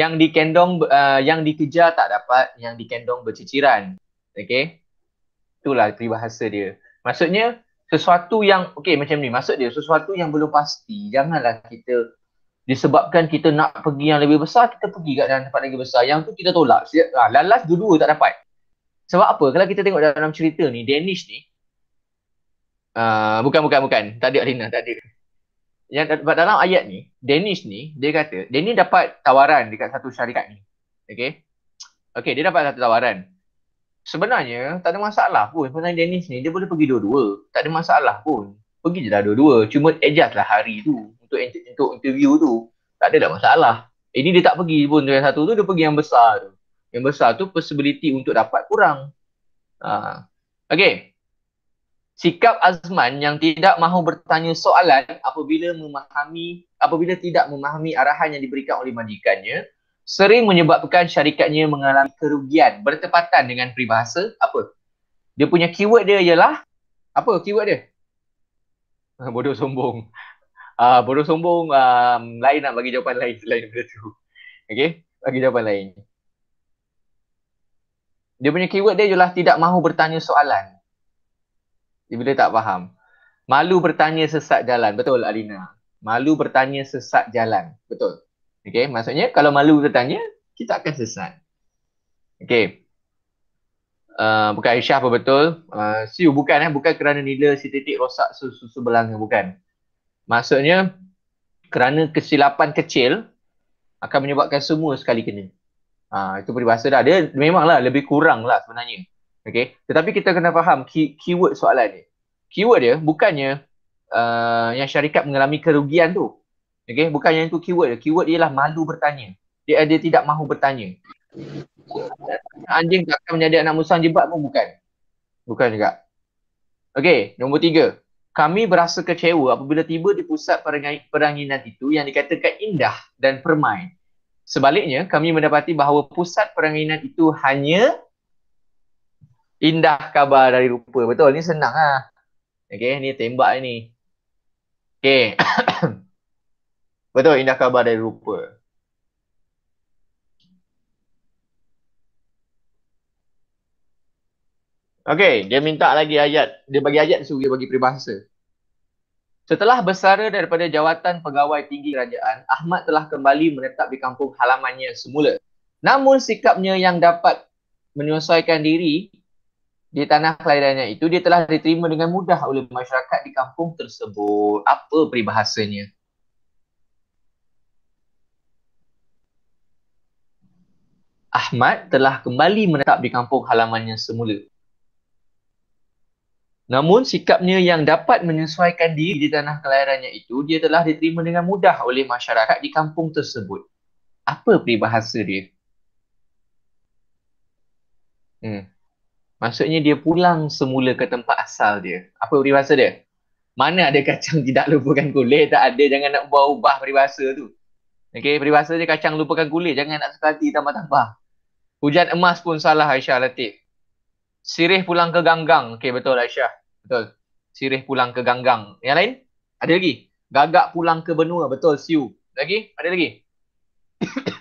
yang dikendong uh, yang dikejar tak dapat, yang dikendong berciciran. Okey. Itulah peribahasa dia. Maksudnya sesuatu yang okay macam ni maksud dia sesuatu yang belum pasti janganlah kita disebabkan kita nak pergi yang lebih besar kita pergi kat dalam tempat lagi besar yang tu kita tolak. Ah, lalas dua-dua tak dapat. Sebab apa? Kalau kita tengok dalam cerita ni Danish ni Ah, bukan bukan bukan. Tak ada Alina, tak ada. Yang dalam ayat ni, Dennis ni dia kata, Dennis dapat tawaran dekat satu syarikat ni. Okey. Okey, dia dapat satu tawaran. Sebenarnya tak ada masalah pun sebenarnya Dennis ni dia boleh pergi dua-dua. Tak ada masalah pun. Pergi je lah dua-dua. Cuma adjust lah hari tu untuk untuk interview tu. Tak ada dah masalah. Ini eh, dia tak pergi pun yang satu tu dia pergi yang besar tu. Yang besar tu possibility untuk dapat kurang. Ha. Okey sikap Azman yang tidak mahu bertanya soalan apabila memahami apabila tidak memahami arahan yang diberikan oleh majikannya sering menyebabkan syarikatnya mengalami kerugian bertepatan dengan peribahasa apa? Dia punya keyword dia ialah apa keyword dia? bodoh sombong. Uh, bodoh sombong um, lain nak bagi jawapan lain selain daripada tu. Okey, bagi jawapan lain. Dia punya keyword dia ialah tidak mahu bertanya soalan. Bila tak faham. Malu bertanya sesat jalan. Betul Alina. Malu bertanya sesat jalan. Betul. Okey, Maksudnya kalau malu bertanya, kita akan sesat. Okey. Uh, bukan Aisyah apa betul. Uh, siu bukan eh. Bukan kerana nila si titik rosak susu, belanga. Bukan. Maksudnya kerana kesilapan kecil akan menyebabkan semua sekali kena. Ha, itu peribahasa dah. Dia memanglah lebih kurang lah sebenarnya. Okay, tetapi kita kena faham key, keyword soalan ni. Keyword dia bukannya uh, yang syarikat mengalami kerugian tu. Okay, bukan yang itu keyword dia. Keyword ialah malu bertanya. Dia, dia tidak mahu bertanya. Anjing tak akan menjadi anak musang jebat pun bukan. Bukan juga. Okay, nombor tiga. Kami berasa kecewa apabila tiba di pusat peranginan itu yang dikatakan indah dan permai. Sebaliknya, kami mendapati bahawa pusat peranginan itu hanya Indah kabar dari rupa. Betul. Ni senang lah. Okay. Ni tembak ni. Okay. Betul. Indah kabar dari rupa. Okay. Dia minta lagi ayat. Dia bagi ayat suruh dia bagi peribahasa. Setelah bersara daripada jawatan pegawai tinggi kerajaan, Ahmad telah kembali menetap di kampung halamannya semula. Namun sikapnya yang dapat menyesuaikan diri di tanah kelahirannya itu dia telah diterima dengan mudah oleh masyarakat di kampung tersebut. Apa peribahasanya? Ahmad telah kembali menetap di kampung halamannya semula. Namun sikapnya yang dapat menyesuaikan diri di tanah kelahirannya itu dia telah diterima dengan mudah oleh masyarakat di kampung tersebut. Apa peribahasa dia? Hmm. Maksudnya dia pulang semula ke tempat asal dia. Apa peribahasa dia? Mana ada kacang tidak lupakan kulit? Tak ada. Jangan nak ubah-ubah peribahasa tu. Okay, peribahasa dia kacang lupakan kulit. Jangan nak suka hati tambah-tambah. Hujan emas pun salah Aisyah Latif. Sirih pulang ke ganggang. Okay, betul Aisyah. Betul. Sirih pulang ke ganggang. Yang lain? Ada lagi? Gagak pulang ke benua. Betul, siu. Lagi? Ada lagi?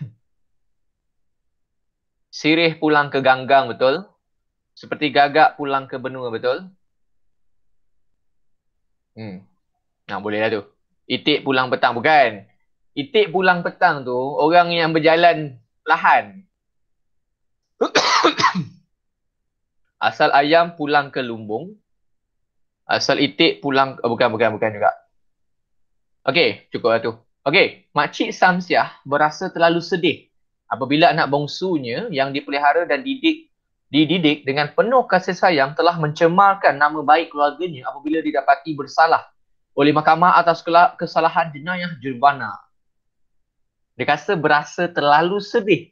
Sirih pulang ke ganggang. Betul. Seperti gagak pulang ke benua betul? Hmm. Nah, boleh lah tu. Itik pulang petang bukan. Itik pulang petang tu orang yang berjalan lahan. asal ayam pulang ke lumbung. Asal itik pulang oh, bukan bukan bukan juga. Okey, cukup lah tu. Okey, makcik Samsiah berasa terlalu sedih apabila anak bongsunya yang dipelihara dan didik dididik dengan penuh kasih sayang telah mencemarkan nama baik keluarganya apabila didapati bersalah oleh mahkamah atas kesalahan jenayah jurbana. Dia kata berasa terlalu sedih.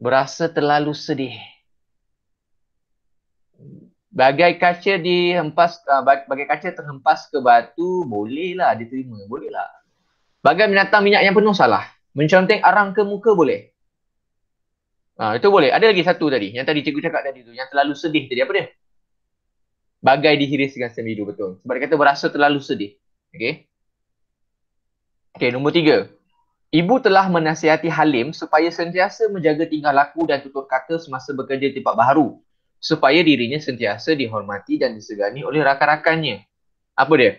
Berasa terlalu sedih. Bagai kaca dihempas, ah, bagai kaca terhempas ke batu, bolehlah diterima, bolehlah. Bagai binatang minyak yang penuh salah. Menconteng arang ke muka boleh ha, itu boleh. Ada lagi satu tadi. Yang tadi cikgu cakap tadi tu. Yang terlalu sedih tadi. Apa dia? Bagai dihiris dengan sendiri betul. Sebab dia kata berasa terlalu sedih. Okay. Okay, nombor tiga. Ibu telah menasihati Halim supaya sentiasa menjaga tingkah laku dan tutur kata semasa bekerja di tempat baru. Supaya dirinya sentiasa dihormati dan disegani oleh rakan-rakannya. Apa dia?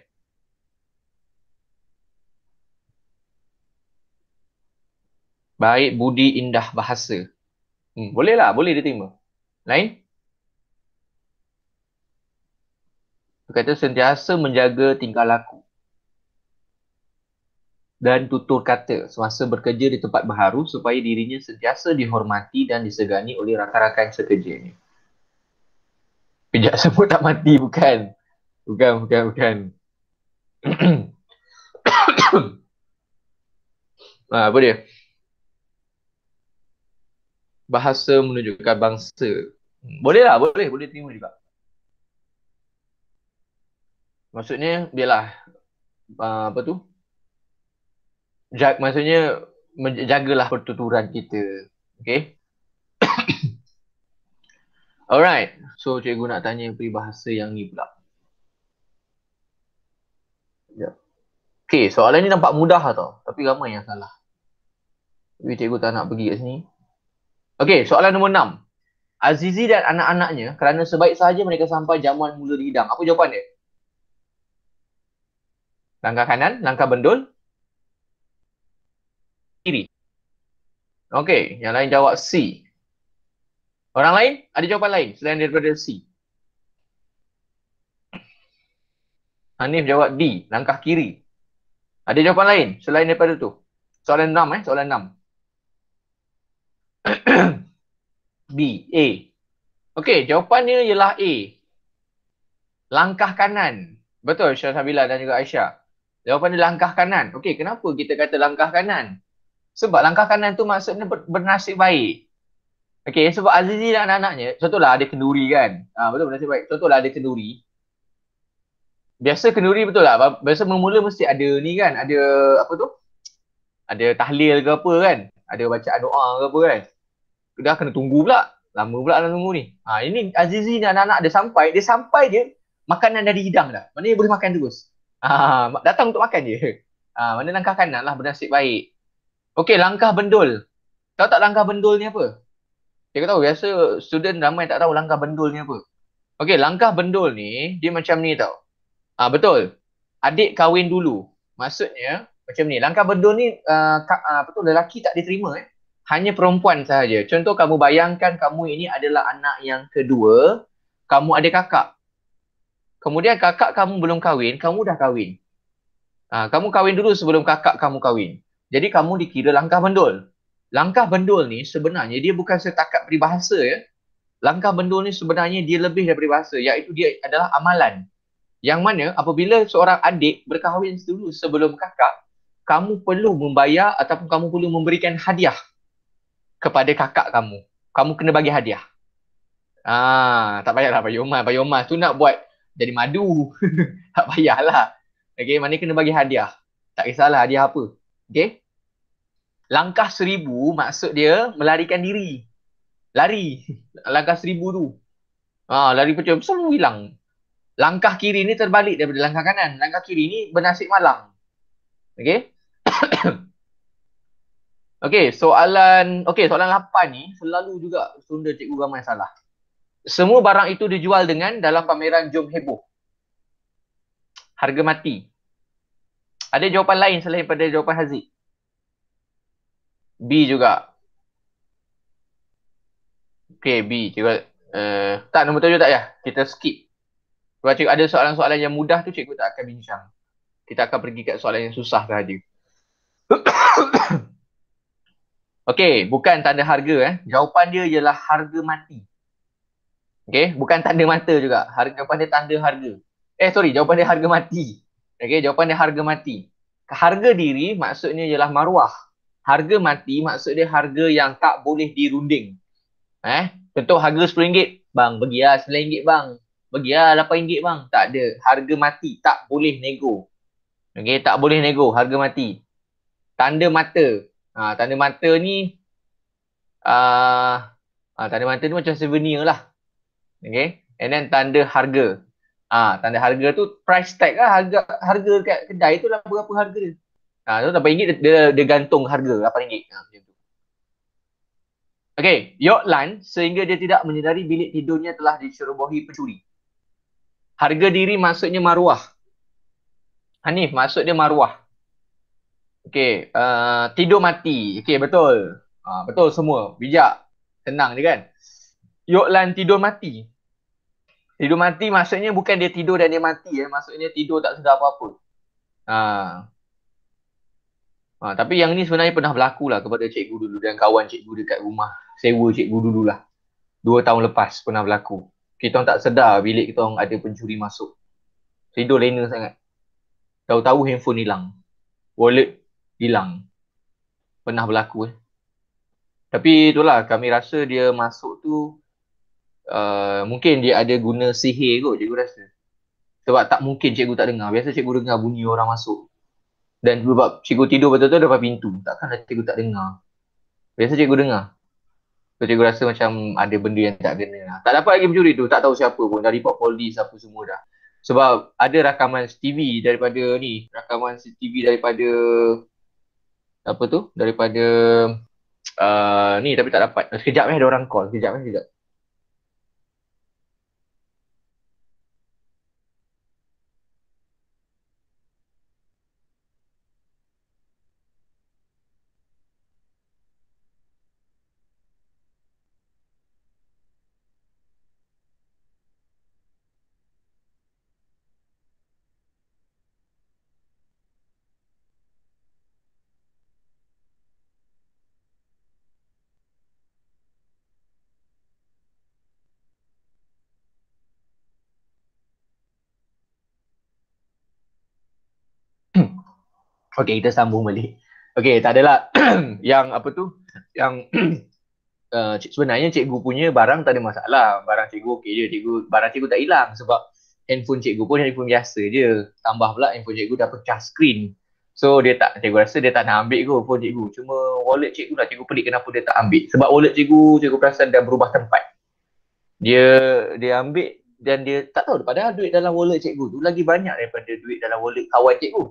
Baik budi indah bahasa. Hmm. Boleh lah, boleh dia Lain? Dia kata sentiasa menjaga tingkah laku dan tutur kata semasa bekerja di tempat baharu supaya dirinya sentiasa dihormati dan disegani oleh rakan-rakan sekerjanya. Pijak semua tak mati bukan? Bukan, bukan, bukan. ha, apa dia? bahasa menunjukkan bangsa. Hmm. Boleh lah, boleh, boleh terima juga. Maksudnya, biarlah. Uh, apa tu? Jag, maksudnya, menjagalah pertuturan kita. Okay? Alright. So, cikgu nak tanya peribahasa yang ni pula. Yeah. Okay, soalan ni nampak mudah tau. Tapi ramai yang salah. Tapi cikgu tak nak pergi kat sini. Okey, soalan nombor enam. Azizi dan anak-anaknya kerana sebaik sahaja mereka sampai jamuan mula dihidang. Apa jawapan dia? Langkah kanan, langkah bendul. Kiri. Okey, yang lain jawab C. Orang lain? Ada jawapan lain selain daripada C? Hanif jawab D, langkah kiri. Ada jawapan lain selain daripada tu? Soalan 6 eh, soalan 6. B. A. Okey, jawapannya ialah A. Langkah kanan. Betul Syah Sabila dan juga Aisyah. Jawapan Jawapannya langkah kanan. Okey, kenapa kita kata langkah kanan? Sebab langkah kanan tu maksudnya bernasib baik. Okey, sebab Azizi dan anak-anaknya, contohlah ada kenduri kan. Ha, betul bernasib baik. Contohlah ada kenduri. Biasa kenduri betul lah. Biasa mula-mula mesti ada ni kan. Ada apa tu? Ada tahlil ke apa kan. Ada bacaan doa ke apa kan dah kena tunggu pula. Lama pula nak tunggu ni. Ha, ini Azizi ni anak-anak dia sampai, dia sampai je makanan dah dihidang dah. Mana dia boleh makan terus. Ha, datang untuk makan je. Ha, mana langkah kanan lah bernasib baik. Okey, langkah bendul. Tahu tak langkah bendul ni apa? Saya tahu, oh, biasa student ramai tak tahu langkah bendul ni apa. Okey, langkah bendul ni, dia macam ni tau. Ha, betul. Adik kahwin dulu. Maksudnya, macam ni. Langkah bendul ni, uh, ka, uh, betul lelaki tak diterima eh hanya perempuan sahaja. Contoh kamu bayangkan kamu ini adalah anak yang kedua, kamu ada kakak. Kemudian kakak kamu belum kahwin, kamu dah kahwin. Ha, kamu kahwin dulu sebelum kakak kamu kahwin. Jadi kamu dikira langkah bendul. Langkah bendul ni sebenarnya dia bukan setakat peribahasa ya. Langkah bendul ni sebenarnya dia lebih daripada bahasa iaitu dia adalah amalan. Yang mana apabila seorang adik berkahwin dulu sebelum kakak, kamu perlu membayar ataupun kamu perlu memberikan hadiah kepada kakak kamu. Kamu kena bagi hadiah. Ah, tak payah lah bayi Umar. Bayi Umar tu nak buat jadi madu. tak payah lah. Okay, mana kena bagi hadiah. Tak kisahlah hadiah apa. Okay. Langkah seribu maksud dia melarikan diri. Lari. Langkah seribu tu. Ah, lari pecah. Selalu hilang. Langkah kiri ni terbalik daripada langkah kanan. Langkah kiri ni bernasib malang. Okay. Okay, soalan Okay, soalan 8 ni selalu juga Sunda cikgu ramai salah. Semua barang itu dijual dengan dalam pameran Jom Heboh. Harga mati. Ada jawapan lain selain pada jawapan Haziq? B juga. Okay B. Cikgu, uh, tak, nombor tujuh tak ya? Kita skip. Sebab cikgu ada soalan-soalan yang mudah tu cikgu tak akan bincang. Kita akan pergi kat soalan yang susah sahaja. Okey, bukan tanda harga eh. Jawapan dia ialah harga mati. Okey, bukan tanda mata juga. Harga jawapan dia tanda harga. Eh sorry, jawapan dia harga mati. Okey, jawapan dia harga mati. Harga diri maksudnya ialah maruah. Harga mati maksudnya harga yang tak boleh dirunding. Eh, contoh harga RM10, bang, bagilah RM9, bang. Bagilah RM8, bang. Tak ada. Harga mati tak boleh nego. Okey, tak boleh nego harga mati. Tanda mata Ha, tanda mata ni uh, ha, tanda mata ni macam souvenir lah. Okay. And then tanda harga. ha, tanda harga tu price tag lah. Harga, harga kat kedai tu lah berapa harga dia. Ha, tu RM8 dia, dia, dia gantung harga RM8. Ha, macam tu. Okay, sehingga dia tidak menyedari bilik tidurnya telah dicerobohi pencuri. Harga diri maksudnya maruah. Hanif, maksud dia maruah. Okay, uh, tidur mati. Okay, betul. Uh, betul semua. Bijak. Tenang je kan. Yoklan tidur mati. Tidur mati maksudnya bukan dia tidur dan dia mati. Eh. Maksudnya tidur tak sedar apa-apa. Uh. Uh, tapi yang ni sebenarnya pernah berlaku lah kepada cikgu dulu dan kawan cikgu dekat rumah. Sewa cikgu dulu lah. Dua tahun lepas pernah berlaku. Kita tak sedar bilik kita ada pencuri masuk. Tidur lena sangat. Tahu-tahu handphone hilang. Wallet hilang. Pernah berlaku eh. Tapi itulah kami rasa dia masuk tu uh, mungkin dia ada guna sihir kot cikgu rasa. Sebab tak mungkin cikgu tak dengar. Biasa cikgu dengar bunyi orang masuk. Dan sebab cikgu tidur betul tu depan pintu. Takkanlah cikgu tak dengar. Biasa cikgu dengar. So cikgu rasa macam ada benda yang tak kena lah. Tak dapat lagi pencuri tu. Tak tahu siapa pun. dari report polis apa semua dah. Sebab ada rakaman CCTV daripada ni. Rakaman CCTV daripada apa tu daripada uh, ni tapi tak dapat. Sekejap eh ada orang call. Sekejap eh sekejap. Okay, kita sambung balik. Okay, tak adalah yang apa tu, yang uh, sebenarnya cikgu punya barang tak ada masalah. Barang cikgu okey je, cikgu, barang cikgu tak hilang sebab handphone cikgu pun handphone biasa je. Tambah pula handphone cikgu dah pecah screen. So dia tak, cikgu rasa dia tak nak ambil ke handphone cikgu. Cuma wallet cikgu lah, cikgu pelik kenapa dia tak ambil. Sebab wallet cikgu, cikgu perasan dah berubah tempat. Dia dia ambil dan dia tak tahu padahal duit dalam wallet cikgu tu lagi banyak daripada duit dalam wallet kawan cikgu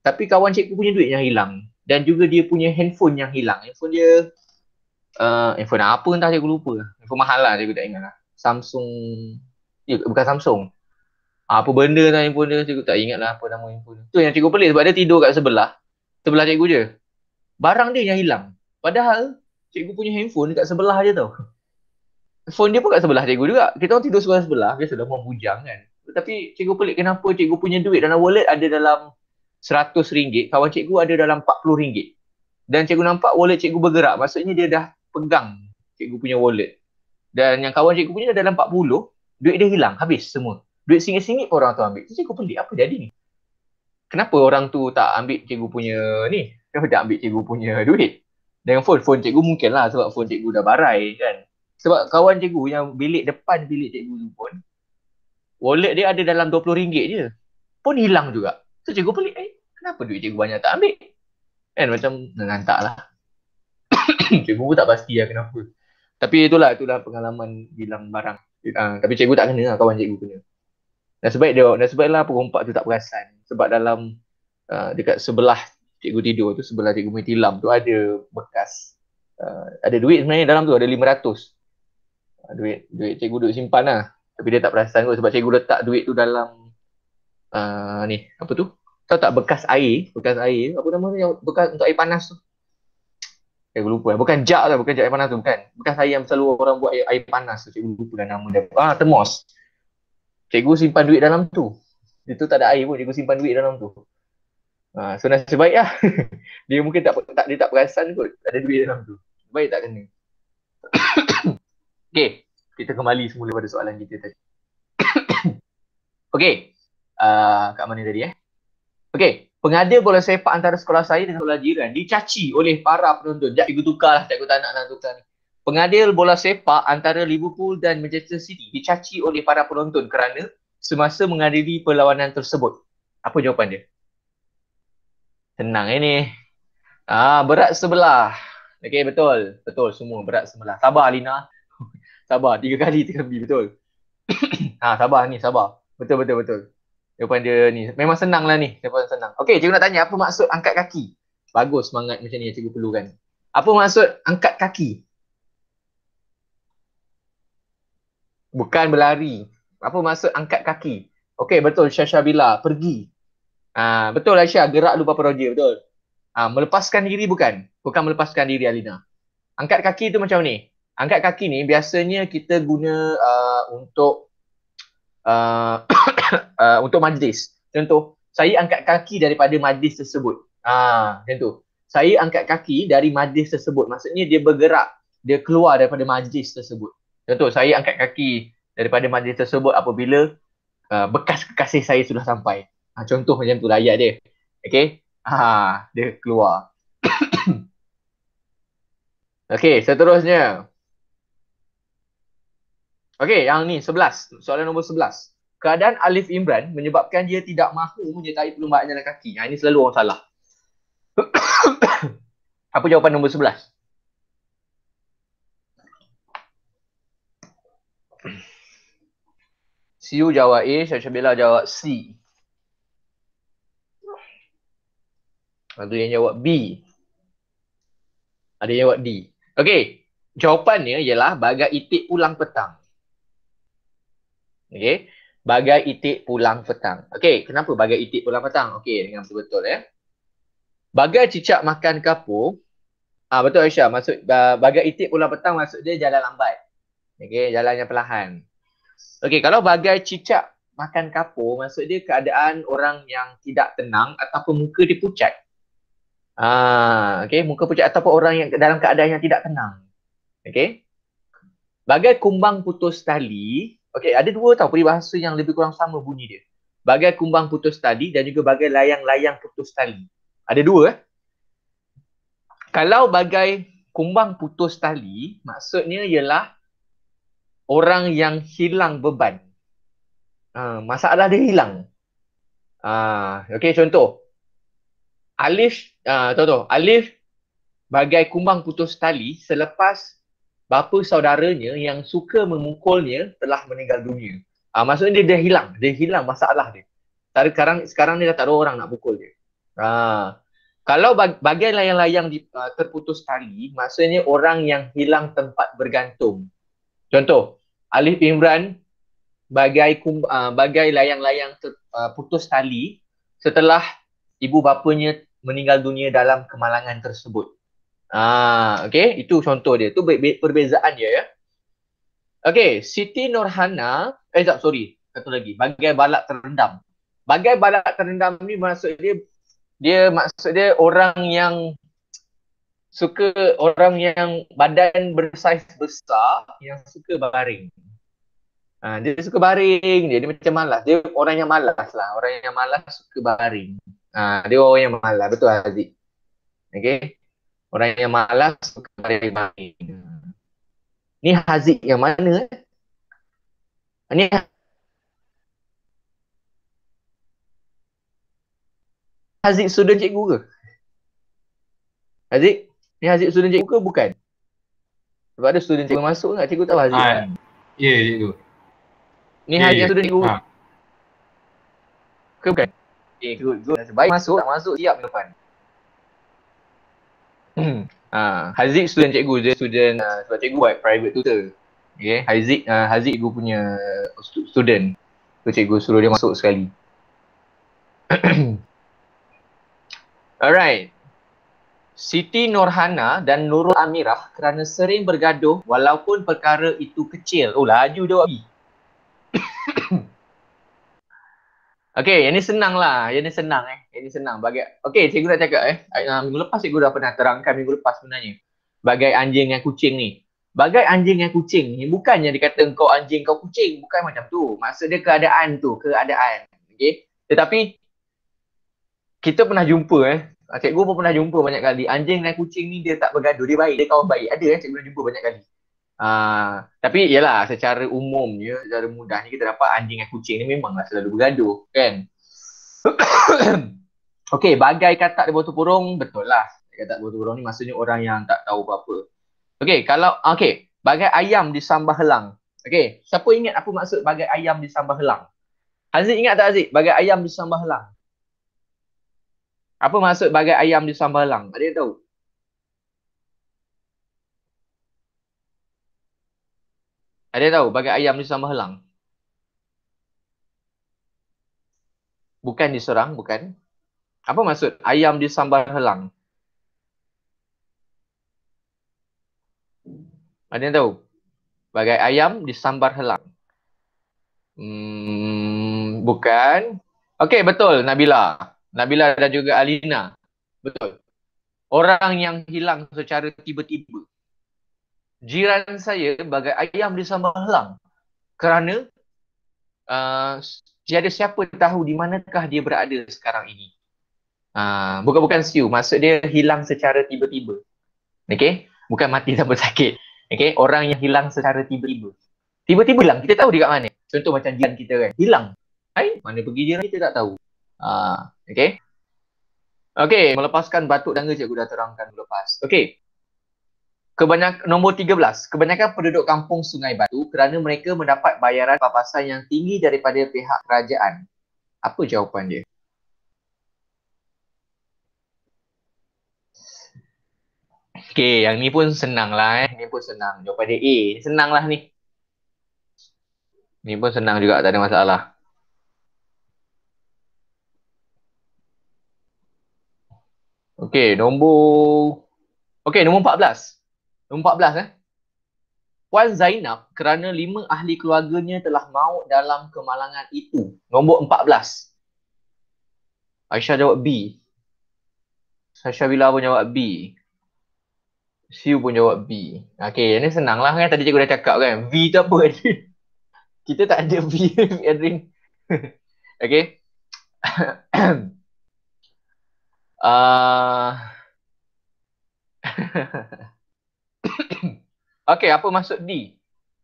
tapi kawan cikgu punya duit yang hilang dan juga dia punya handphone yang hilang handphone dia uh, handphone apa entah cikgu lupa handphone mahal lah cikgu tak ingat lah Samsung ya, bukan Samsung ah, apa benda lah handphone dia cikgu tak ingat lah apa nama handphone tu yang cikgu pelik sebab dia tidur kat sebelah sebelah cikgu je barang dia yang hilang padahal cikgu punya handphone kat sebelah je tau phone dia pun kat sebelah cikgu juga kita orang tidur sebelah sebelah biasa dah orang bujang kan tapi cikgu pelik kenapa cikgu punya duit dalam wallet ada dalam Seratus ringgit kawan cikgu ada dalam empat puluh ringgit Dan cikgu nampak wallet cikgu bergerak, maksudnya dia dah pegang cikgu punya wallet. Dan yang kawan cikgu punya dalam empat puluh duit dia hilang, habis semua. Duit singgit-singgit orang tu ambil. Cikgu pelik, apa jadi ni? Kenapa orang tu tak ambil cikgu punya ni? Kenapa tak ambil cikgu punya duit? Dengan phone, phone cikgu mungkin lah sebab phone cikgu dah barai kan. Sebab kawan cikgu yang bilik depan bilik cikgu tu pun, wallet dia ada dalam dua puluh ringgit je. Pun hilang juga. So cikgu pelik, eh kenapa duit cikgu banyak tak ambil? Kan macam nantak lah. cikgu pun tak pasti lah kenapa. Tapi itulah, itulah pengalaman bilang barang. Uh, tapi cikgu tak kena lah, kawan cikgu kena. Dan sebaik dia, dan sebaik lah perompak tu tak perasan. Sebab dalam uh, dekat sebelah cikgu tidur tu, sebelah cikgu main tilam tu ada bekas. Uh, ada duit sebenarnya dalam tu, ada lima ratus Uh, duit, duit cikgu duduk simpan lah. Tapi dia tak perasan kot sebab cikgu letak duit tu dalam uh, ni, apa tu? tahu tak bekas air, bekas air, apa nama tu yang bekas untuk air panas tu? Eh, aku lupa. Bukan jak lah, bukan jak air panas tu, bukan. Bekas air yang selalu orang buat air, air panas tu. Cikgu lupa lah nama dia. Ah, termos. Cikgu simpan duit dalam tu. tu tak ada air pun, cikgu simpan duit dalam tu. Ah, so nasib baik lah. dia mungkin tak, tak, dia tak perasan kot ada duit dalam tu. Baik tak kena. okay, kita kembali semula pada soalan kita tadi. okay, uh, ah, kat mana tadi eh? Okey, pengada bola sepak antara sekolah saya dengan sekolah jiran dicaci oleh para penonton. Jangan cikgu tukar lah, cikgu tak nak lah tukar Pengadil bola sepak antara Liverpool dan Manchester City dicaci oleh para penonton kerana semasa mengadili perlawanan tersebut. Apa jawapan dia? Tenang ini. Eh ah, ha, berat sebelah. Okey, betul. Betul semua berat sebelah. Sabar Alina. sabar, tiga kali tiga kali betul. ha, sabar ni, sabar. Betul, betul, betul depan daripada ni. Memang senang lah ni. depan senang. Okay, cikgu nak tanya apa maksud angkat kaki? Bagus semangat macam ni yang cikgu perlukan. Apa maksud angkat kaki? Bukan berlari. Apa maksud angkat kaki? Okay, betul Syasha Bila. Pergi. Ah betul lah Aisyah. Gerak lupa peroja. Betul. Ah melepaskan diri bukan? Bukan melepaskan diri Alina. Angkat kaki tu macam ni. Angkat kaki ni biasanya kita guna uh, untuk uh, Ah, untuk majlis. Contoh, saya angkat kaki daripada majlis tersebut. Ah, contoh. Saya angkat kaki dari majlis tersebut. Maksudnya dia bergerak, dia keluar daripada majlis tersebut. Contoh, saya angkat kaki daripada majlis tersebut apabila uh, bekas kekasih saya sudah sampai. Ha, contoh macam tu lah, ayat dia. Okay. Ha, dia keluar. okay, seterusnya. Okay, yang ni, sebelas. Soalan nombor sebelas keadaan Alif Imran menyebabkan dia tidak mahu menyertai pelumbaan jalan kaki. Nah, ha, ini selalu orang salah. Apa jawapan nombor sebelas? Siu jawab A, Syabila jawab C. Ada yang jawab B. Ada yang jawab D. Okey, jawapannya ialah bagai itik ulang petang. Okey, bagai itik pulang petang. Okey, kenapa bagai itik pulang petang? Okey, dengan betul ya. Bagai cicak makan kapur. Ah betul Aisyah, maksud bagai itik pulang petang maksud dia jalan lambat. Okey, jalan yang perlahan. Okey, kalau bagai cicak makan kapur maksud dia keadaan orang yang tidak tenang ataupun muka dia pucat. Ah, okey, muka pucat ataupun orang yang dalam keadaan yang tidak tenang. Okay. Bagai kumbang putus tali, Okey, ada dua tau peribahasa yang lebih kurang sama bunyi dia. Bagai kumbang putus tali dan juga bagai layang-layang putus tali. Ada dua eh. Kalau bagai kumbang putus tali, maksudnya ialah orang yang hilang beban. Uh, masalah dia hilang. Uh, Okey, contoh. Alif, uh, tahu-tahu. Alif bagai kumbang putus tali selepas bapa saudaranya yang suka memukulnya telah meninggal dunia. Ha, maksudnya dia dah hilang, dia hilang masalah dia. Tapi sekarang sekarang ni dah tak ada orang nak pukul dia. Ha. Kalau bagian layang-layang uh, terputus tali, maksudnya orang yang hilang tempat bergantung. Contoh, Alif Imran bagai kum, uh, bagai layang-layang terputus uh, tali setelah ibu bapanya meninggal dunia dalam kemalangan tersebut. Ah, okey, itu contoh dia. Itu perbezaan dia ya. Okey, Siti Nurhana, eh tak, sorry, satu lagi. Bagai balak terendam. Bagai balak terendam ni maksud dia dia maksud dia orang yang suka orang yang badan bersaiz besar yang suka baring. Ha, dia suka baring dia. Dia macam malas. Dia orang yang malas lah. Orang yang malas suka baring. Ha, dia orang yang malas. Betul Aziz. Okay. Orang yang malas suka berada baik. Ni hazik yang mana? Ini eh? ha- hazik sudah cikgu ke? Hazik? Ni hazik sudah cikgu ke? Bukan. Sebab ada student cikgu masuk tak? Kan? Cikgu tak tahu hazik. Kan? Ah, ya, ha. Ya, yeah, ya, ya. cikgu. Ni yeah, hazik yeah. student cikgu. Ha. Ke bukan? Okay, eh, good, good. Baik masuk, tak masuk, siap ke depan. Hmm. Ah, Haziq student cikgu, dia student uh, sebab cikgu buat private tutor. Okay, Haziq, uh, Haziq cikgu punya student. So cikgu suruh dia masuk sekali. Alright. Siti Nurhana dan Nurul Amirah kerana sering bergaduh walaupun perkara itu kecil. Oh, laju dia buat Okay, yang ni senang lah. Yang ni senang eh. Yang ni senang. Bagai, okay, cikgu dah cakap eh. Ah, minggu lepas cikgu dah pernah terangkan minggu lepas sebenarnya. Bagai anjing dan kucing ni. Bagai anjing dan kucing ni bukannya dia kata kau anjing kau kucing. Bukan macam tu. Maksud dia keadaan tu. Keadaan. Okay. Tetapi kita pernah jumpa eh. Ah, cikgu pun pernah jumpa banyak kali. Anjing dan kucing ni dia tak bergaduh. Dia baik. Dia kawan baik. Ada eh cikgu pernah jumpa banyak kali. Uh, tapi ialah secara umumnya, secara mudahnya kita dapat anjing dan kucing ni memanglah selalu bergaduh kan. Okey, bagai katak di botol purung, betul lah. Katak di botol purung ni maksudnya orang yang tak tahu apa-apa. Okay, kalau, ah, okey, Bagai ayam di sambal helang. Okey, siapa ingat apa maksud bagai ayam di sambal helang? Aziz ingat tak Aziz? Bagai ayam di sambal helang. Apa maksud bagai ayam di sambal helang? Ada yang tahu? Ada tahu bagai ayam ni sama helang? Bukan diserang, bukan. Apa maksud ayam disambar helang? Ada yang tahu? Bagai ayam disambar helang. Hmm, bukan. Okey, betul Nabila. Nabila dan juga Alina. Betul. Orang yang hilang secara tiba-tiba jiran saya bagai ayam di sama helang kerana uh, tiada siapa tahu di manakah dia berada sekarang ini. Uh, bukan-bukan siu, maksud dia hilang secara tiba-tiba. Okay? Bukan mati tanpa sakit. Okay? Orang yang hilang secara tiba-tiba. Tiba-tiba hilang, kita tahu dia kat mana. Contoh macam jiran kita kan, hilang. Hai, mana pergi jiran kita tak tahu. Uh, okay? Okay, melepaskan batuk dan dangga cikgu dah terangkan lepas. Okay, Kebanyakan nombor 13, kebanyakan penduduk kampung Sungai Batu kerana mereka mendapat bayaran papasan yang tinggi daripada pihak kerajaan. Apa jawapan dia? Okay, yang ni pun senang lah eh. Ni pun senang. Jawapan dia A. Eh, senang lah ni. Ni pun senang juga, tak ada masalah. Okay, nombor... Okay, nombor 14. Nombor 14 eh. Puan Zainab kerana lima ahli keluarganya telah maut dalam kemalangan itu. Nombor 14. Aisyah jawab B. Aisyah Bila pun jawab B. Siu pun jawab B. Okay, ini senang lah kan tadi cikgu dah cakap kan. V tu apa tadi? Kita tak ada V, Adrin. okay. uh... okay, apa maksud D?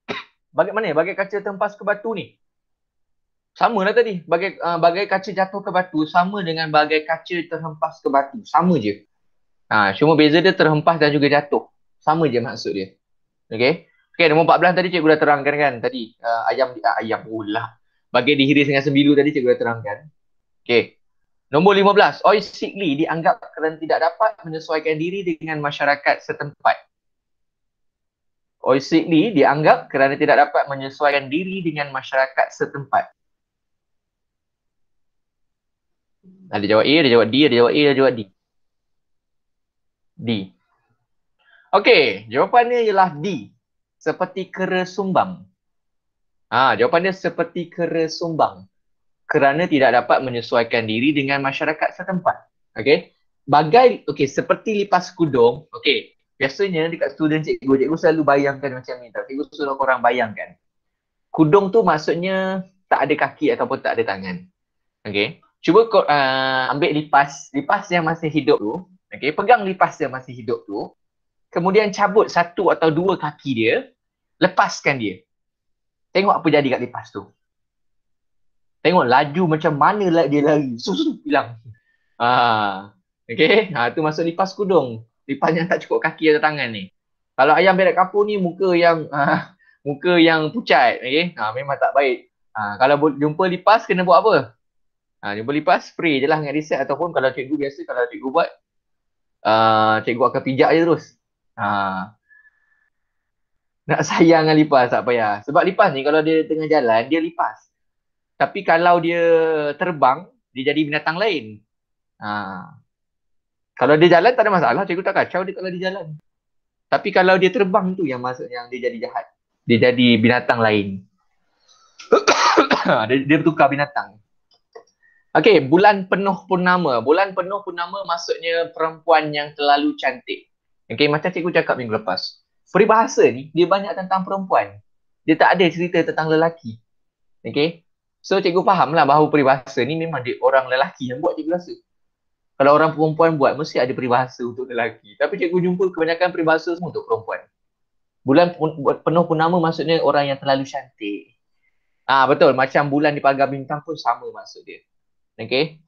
Bagaimana? Bagai kaca tempas ke batu ni? Sama lah tadi. Bagai, uh, bagai kaca jatuh ke batu sama dengan bagai kaca terhempas ke batu. Sama je. Ha, cuma beza dia terhempas dan juga jatuh. Sama je maksud dia. Okay. Okay, nombor 14 tadi cikgu dah terangkan kan tadi. Uh, ayam, uh, ayam pula. Bagai dihiris dengan sembilu tadi cikgu dah terangkan. Okay. Nombor 15. Oil sickly dianggap kerana tidak dapat menyesuaikan diri dengan masyarakat setempat. OECD dianggap kerana tidak dapat menyesuaikan diri dengan masyarakat setempat. Ada jawab A, ada jawab D, ada jawab A, ada jawab D. D. Okey, jawapannya ialah D. Seperti kera sumbang. Ha, jawapannya seperti kera sumbang. Kerana tidak dapat menyesuaikan diri dengan masyarakat setempat. Okey. Bagai, okey, seperti lipas kudung. Okey, Biasanya dekat student cikgu, cikgu selalu bayangkan macam ni tau. Cikgu suruh korang bayangkan. Kudung tu maksudnya tak ada kaki ataupun tak ada tangan. Okay. Cuba kau uh, ambil lipas, lipas yang masih hidup tu. Okay. Pegang lipas yang masih hidup tu. Kemudian cabut satu atau dua kaki dia. Lepaskan dia. Tengok apa jadi kat lipas tu. Tengok laju macam mana lah dia lari. Susu hilang. Ah. Okay. Ha, ah, tu masuk lipas kudung lipas yang tak cukup kaki atau tangan ni. Kalau ayam berat kapur ni muka yang uh, muka yang pucat, okey. Ha uh, memang tak baik. Ha uh, kalau jumpa lipas kena buat apa? Ha uh, jumpa lipas spray je lah dengan reset ataupun kalau cikgu biasa kalau cikgu buat uh, cikgu akan pijak je terus. Ha uh, nak sayang dengan lipas tak payah. Sebab lipas ni kalau dia tengah jalan dia lipas. Tapi kalau dia terbang dia jadi binatang lain. Ha kalau dia jalan tak ada masalah, cikgu tak kacau dia kalau dia jalan. Tapi kalau dia terbang tu yang masuk yang dia jadi jahat. Dia jadi binatang lain. dia, dia bertukar binatang. Okey, bulan penuh purnama. Bulan penuh purnama maksudnya perempuan yang terlalu cantik. Okey, macam cikgu cakap minggu lepas. Peribahasa ni, dia banyak tentang perempuan. Dia tak ada cerita tentang lelaki. Okey, so cikgu faham lah bahawa peribahasa ni memang dia orang lelaki yang buat cikgu rasa kalau orang perempuan buat mesti ada peribahasa untuk lelaki tapi cikgu jumpa kebanyakan peribahasa semua untuk perempuan bulan penuh purnama maksudnya orang yang terlalu cantik ah betul macam bulan di pagar bintang pun sama maksud dia okey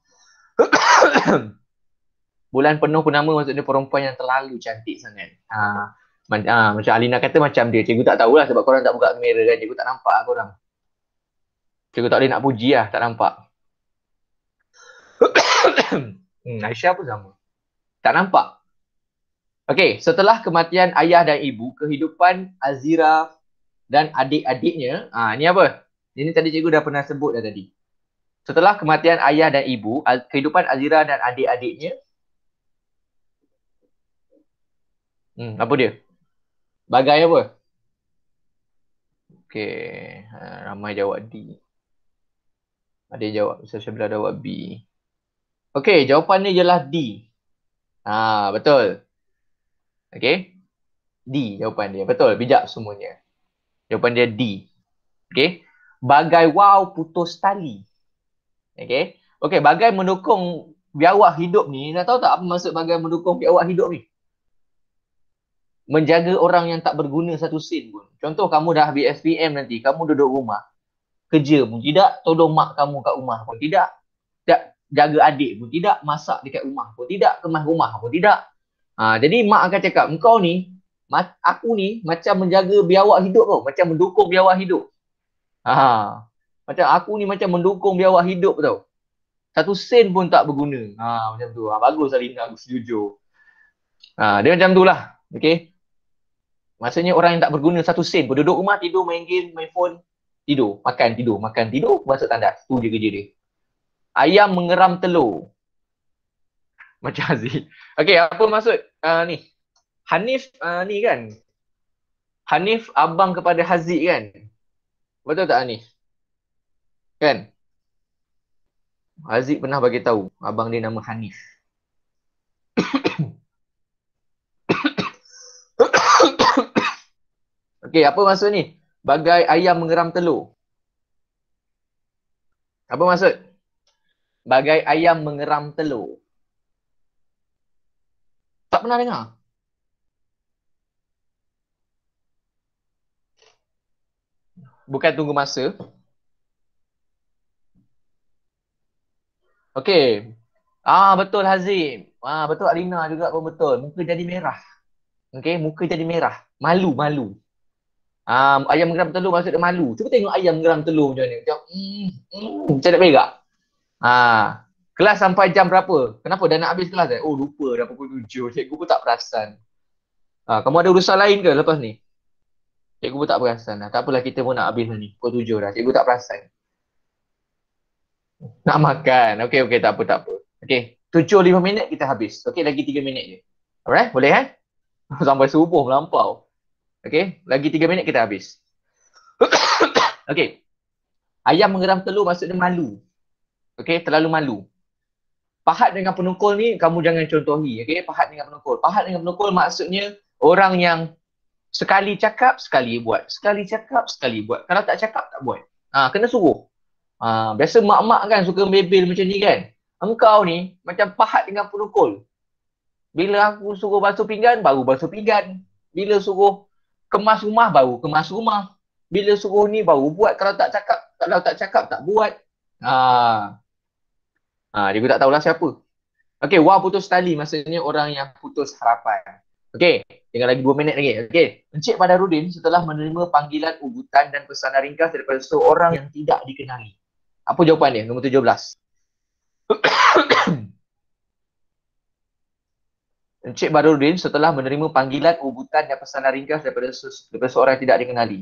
bulan penuh purnama maksudnya perempuan yang terlalu cantik sangat ah, ma- ah macam Alina kata macam dia cikgu tak tahulah sebab korang tak buka kamera kan cikgu tak nampak lah korang cikgu tak boleh nak puji lah, tak nampak Hmm, Aisyah pun sama. Tak nampak. Okey, setelah kematian ayah dan ibu, kehidupan Azira dan adik-adiknya, ah ini apa? Ini tadi cikgu dah pernah sebut dah tadi. Setelah kematian ayah dan ibu, kehidupan Azira dan adik-adiknya Hmm, apa dia? Bagai apa? Okey, ha, ramai jawab D. Ada yang jawab, Ustaz Syabila jawab B. Okey, jawapan dia ialah D. Ha, betul. Okey. D jawapan dia. Betul, bijak semuanya. Jawapan dia D. Okey. Bagai wow putus tali. Okey. Okey, bagai mendukung biawak hidup ni. Nak tahu tak apa maksud bagai mendukung biawak hidup ni? Menjaga orang yang tak berguna satu sen pun. Contoh kamu dah habis SPM nanti, kamu duduk rumah. Kerja pun tidak, tolong mak kamu kat rumah pun tidak jaga adik pun tidak, masak dekat rumah pun tidak, kemas rumah pun tidak. Ha, jadi mak akan cakap, engkau ni, aku ni macam menjaga biawak hidup tau, macam mendukung biawak hidup. Ha, ha, macam aku ni macam mendukung biawak hidup tau. Satu sen pun tak berguna. Ha, macam tu. Ha, bagus Alina, lah aku jujur. Ha, dia macam tu lah. Okay. Maksudnya orang yang tak berguna satu sen pun duduk rumah, tidur, main game, main phone, tidur, makan, tidur, makan, tidur, masuk tandas. Tu je kerja dia ayam mengeram telur. Macam Aziz. Okay, apa maksud uh, ni? Hanif uh, ni kan? Hanif abang kepada Haziz kan? Betul tak Hanif? Kan? Haziz pernah bagi tahu abang dia nama Hanif. Okey, apa maksud ni? Bagai ayam mengeram telur. Apa maksud? Bagai ayam mengeram telur. Tak pernah dengar? Bukan tunggu masa. Okey. Ah betul Hazim. Ah betul Alina juga pun betul. Muka jadi merah. Okey, muka jadi merah. Malu, malu. Ah ayam geram telur maksud dia malu. Cuba tengok ayam geram telur macam ni. Hmm, hmm. Macam, mm, mm, macam nak berak. Ha, kelas sampai jam berapa? Kenapa dah nak habis kelas eh? Oh, lupa dah pukul tujuh. Cikgu pun tak perasan. Ha, kamu ada urusan lain ke lepas ni? Cikgu pun tak perasan lah. Tak apalah kita pun nak habis ni. Pukul tujuh dah. Cikgu tak perasan. Nak makan. Okey, okey. Tak apa, tak apa. Okey. Tujuh lima minit kita habis. Okey, lagi tiga minit je. Alright, boleh eh? sampai subuh melampau. Okey, lagi tiga minit kita habis. okey. Ayam menggeram telur maksudnya malu. Okay, terlalu malu. Pahat dengan penukul ni kamu jangan contohi. Okay, pahat dengan penukul. Pahat dengan penukul maksudnya orang yang sekali cakap, sekali buat. Sekali cakap, sekali buat. Kalau tak cakap, tak buat. Ha, kena suruh. Ha, biasa mak-mak kan suka bebel macam ni kan. Engkau ni macam pahat dengan penukul. Bila aku suruh basuh pinggan, baru basuh pinggan. Bila suruh kemas rumah, baru kemas rumah. Bila suruh ni baru buat kalau tak cakap, kalau tak cakap tak buat. Ah, Ha, dia pun tak tahulah siapa. Okay, wah putus tali maksudnya orang yang putus harapan. Okay, tinggal lagi dua minit lagi. Okay, Encik Badarudin setelah menerima panggilan ugutan dan pesanan ringkas daripada seorang yang tidak dikenali. Apa jawapan dia? Nombor belas. Encik Badarudin setelah menerima panggilan ugutan dan pesanan ringkas daripada, se- daripada seorang yang tidak dikenali.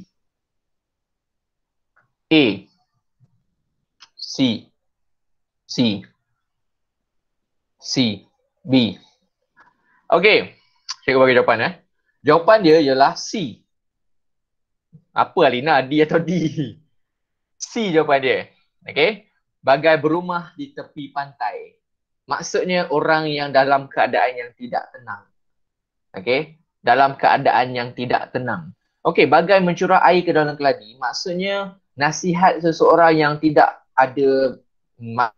A. C. C. C, B. Okey. Cikgu bagi jawapan eh. Jawapan dia ialah C. Apa Alina? D atau D? C jawapan dia. Okey. Bagai berumah di tepi pantai. Maksudnya orang yang dalam keadaan yang tidak tenang. Okey. Dalam keadaan yang tidak tenang. Okey. Bagai mencurah air ke dalam keladi. Maksudnya nasihat seseorang yang tidak ada mak-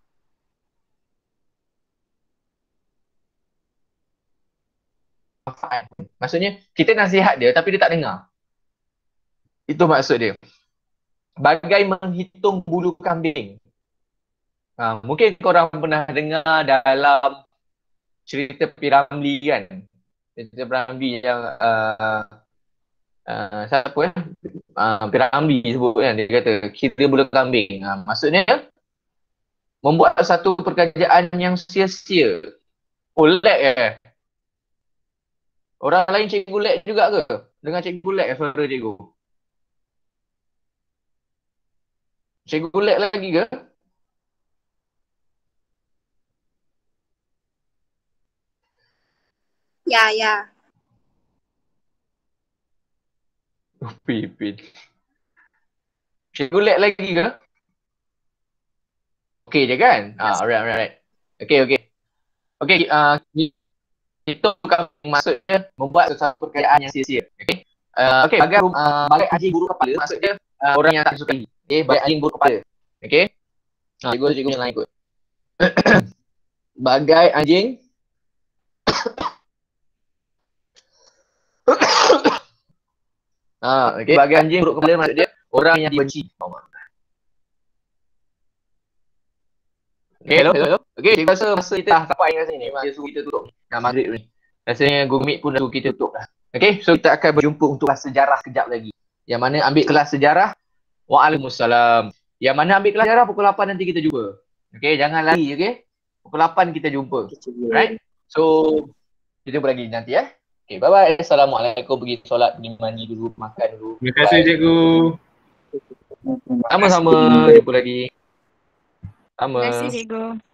manfaat pun. Maksudnya kita nasihat dia tapi dia tak dengar. Itu maksud dia. Bagai menghitung bulu kambing. Ha, mungkin korang pernah dengar dalam cerita Piramli kan. Cerita Piramli yang uh, uh, siapa ya? Uh, Piramli sebut kan. Dia kata kira bulu kambing. Ha, maksudnya membuat satu pekerjaan yang sia-sia. Oleh eh. Orang lain cikgu lag juga ke? Dengan cikgu lag suara cikgu. Cikgu lag lagi ke? Ya, ya. Upi, oh, upi. Cikgu lag lagi ke? Okey je kan? Ah, alright, alright, alright. Okey, okey. Okey, uh, itu bukan maksudnya membuat sesuatu kekayaan yang sia-sia. Okey. Uh, okay, bagai, uh, bagai anjing buruk kepala maksudnya uh, orang yang tak suka ini. Okay, bagai anjing buruk kepala. Okay. Ha, cikgu, cikgu yang lain ikut. bagai anjing ha, ah, okay. Bagai anjing buruk kepala dia orang yang dibenci. Oh, Okay, eh, hello, hello. Okay, saya rasa masa kita dah sampai dengan sini. Dia suruh kita tutup dah maghrib ni. Rasanya Gumit pun dah suruh kita tutup dah. Okay, so kita akan berjumpa untuk kelas sejarah sekejap lagi. Yang mana ambil kelas sejarah, Waalaikumsalam. Yang mana ambil kelas sejarah, pukul 8 nanti kita jumpa. Okay, jangan lari, okay? Pukul 8 kita jumpa. Right? So, kita jumpa lagi nanti, ya. Okay, bye-bye. Assalamualaikum. Pergi solat, pergi mandi dulu, makan dulu. Terima kasih, cikgu. Sama-sama. Jumpa lagi. Sama. Terima kasih, cikgu.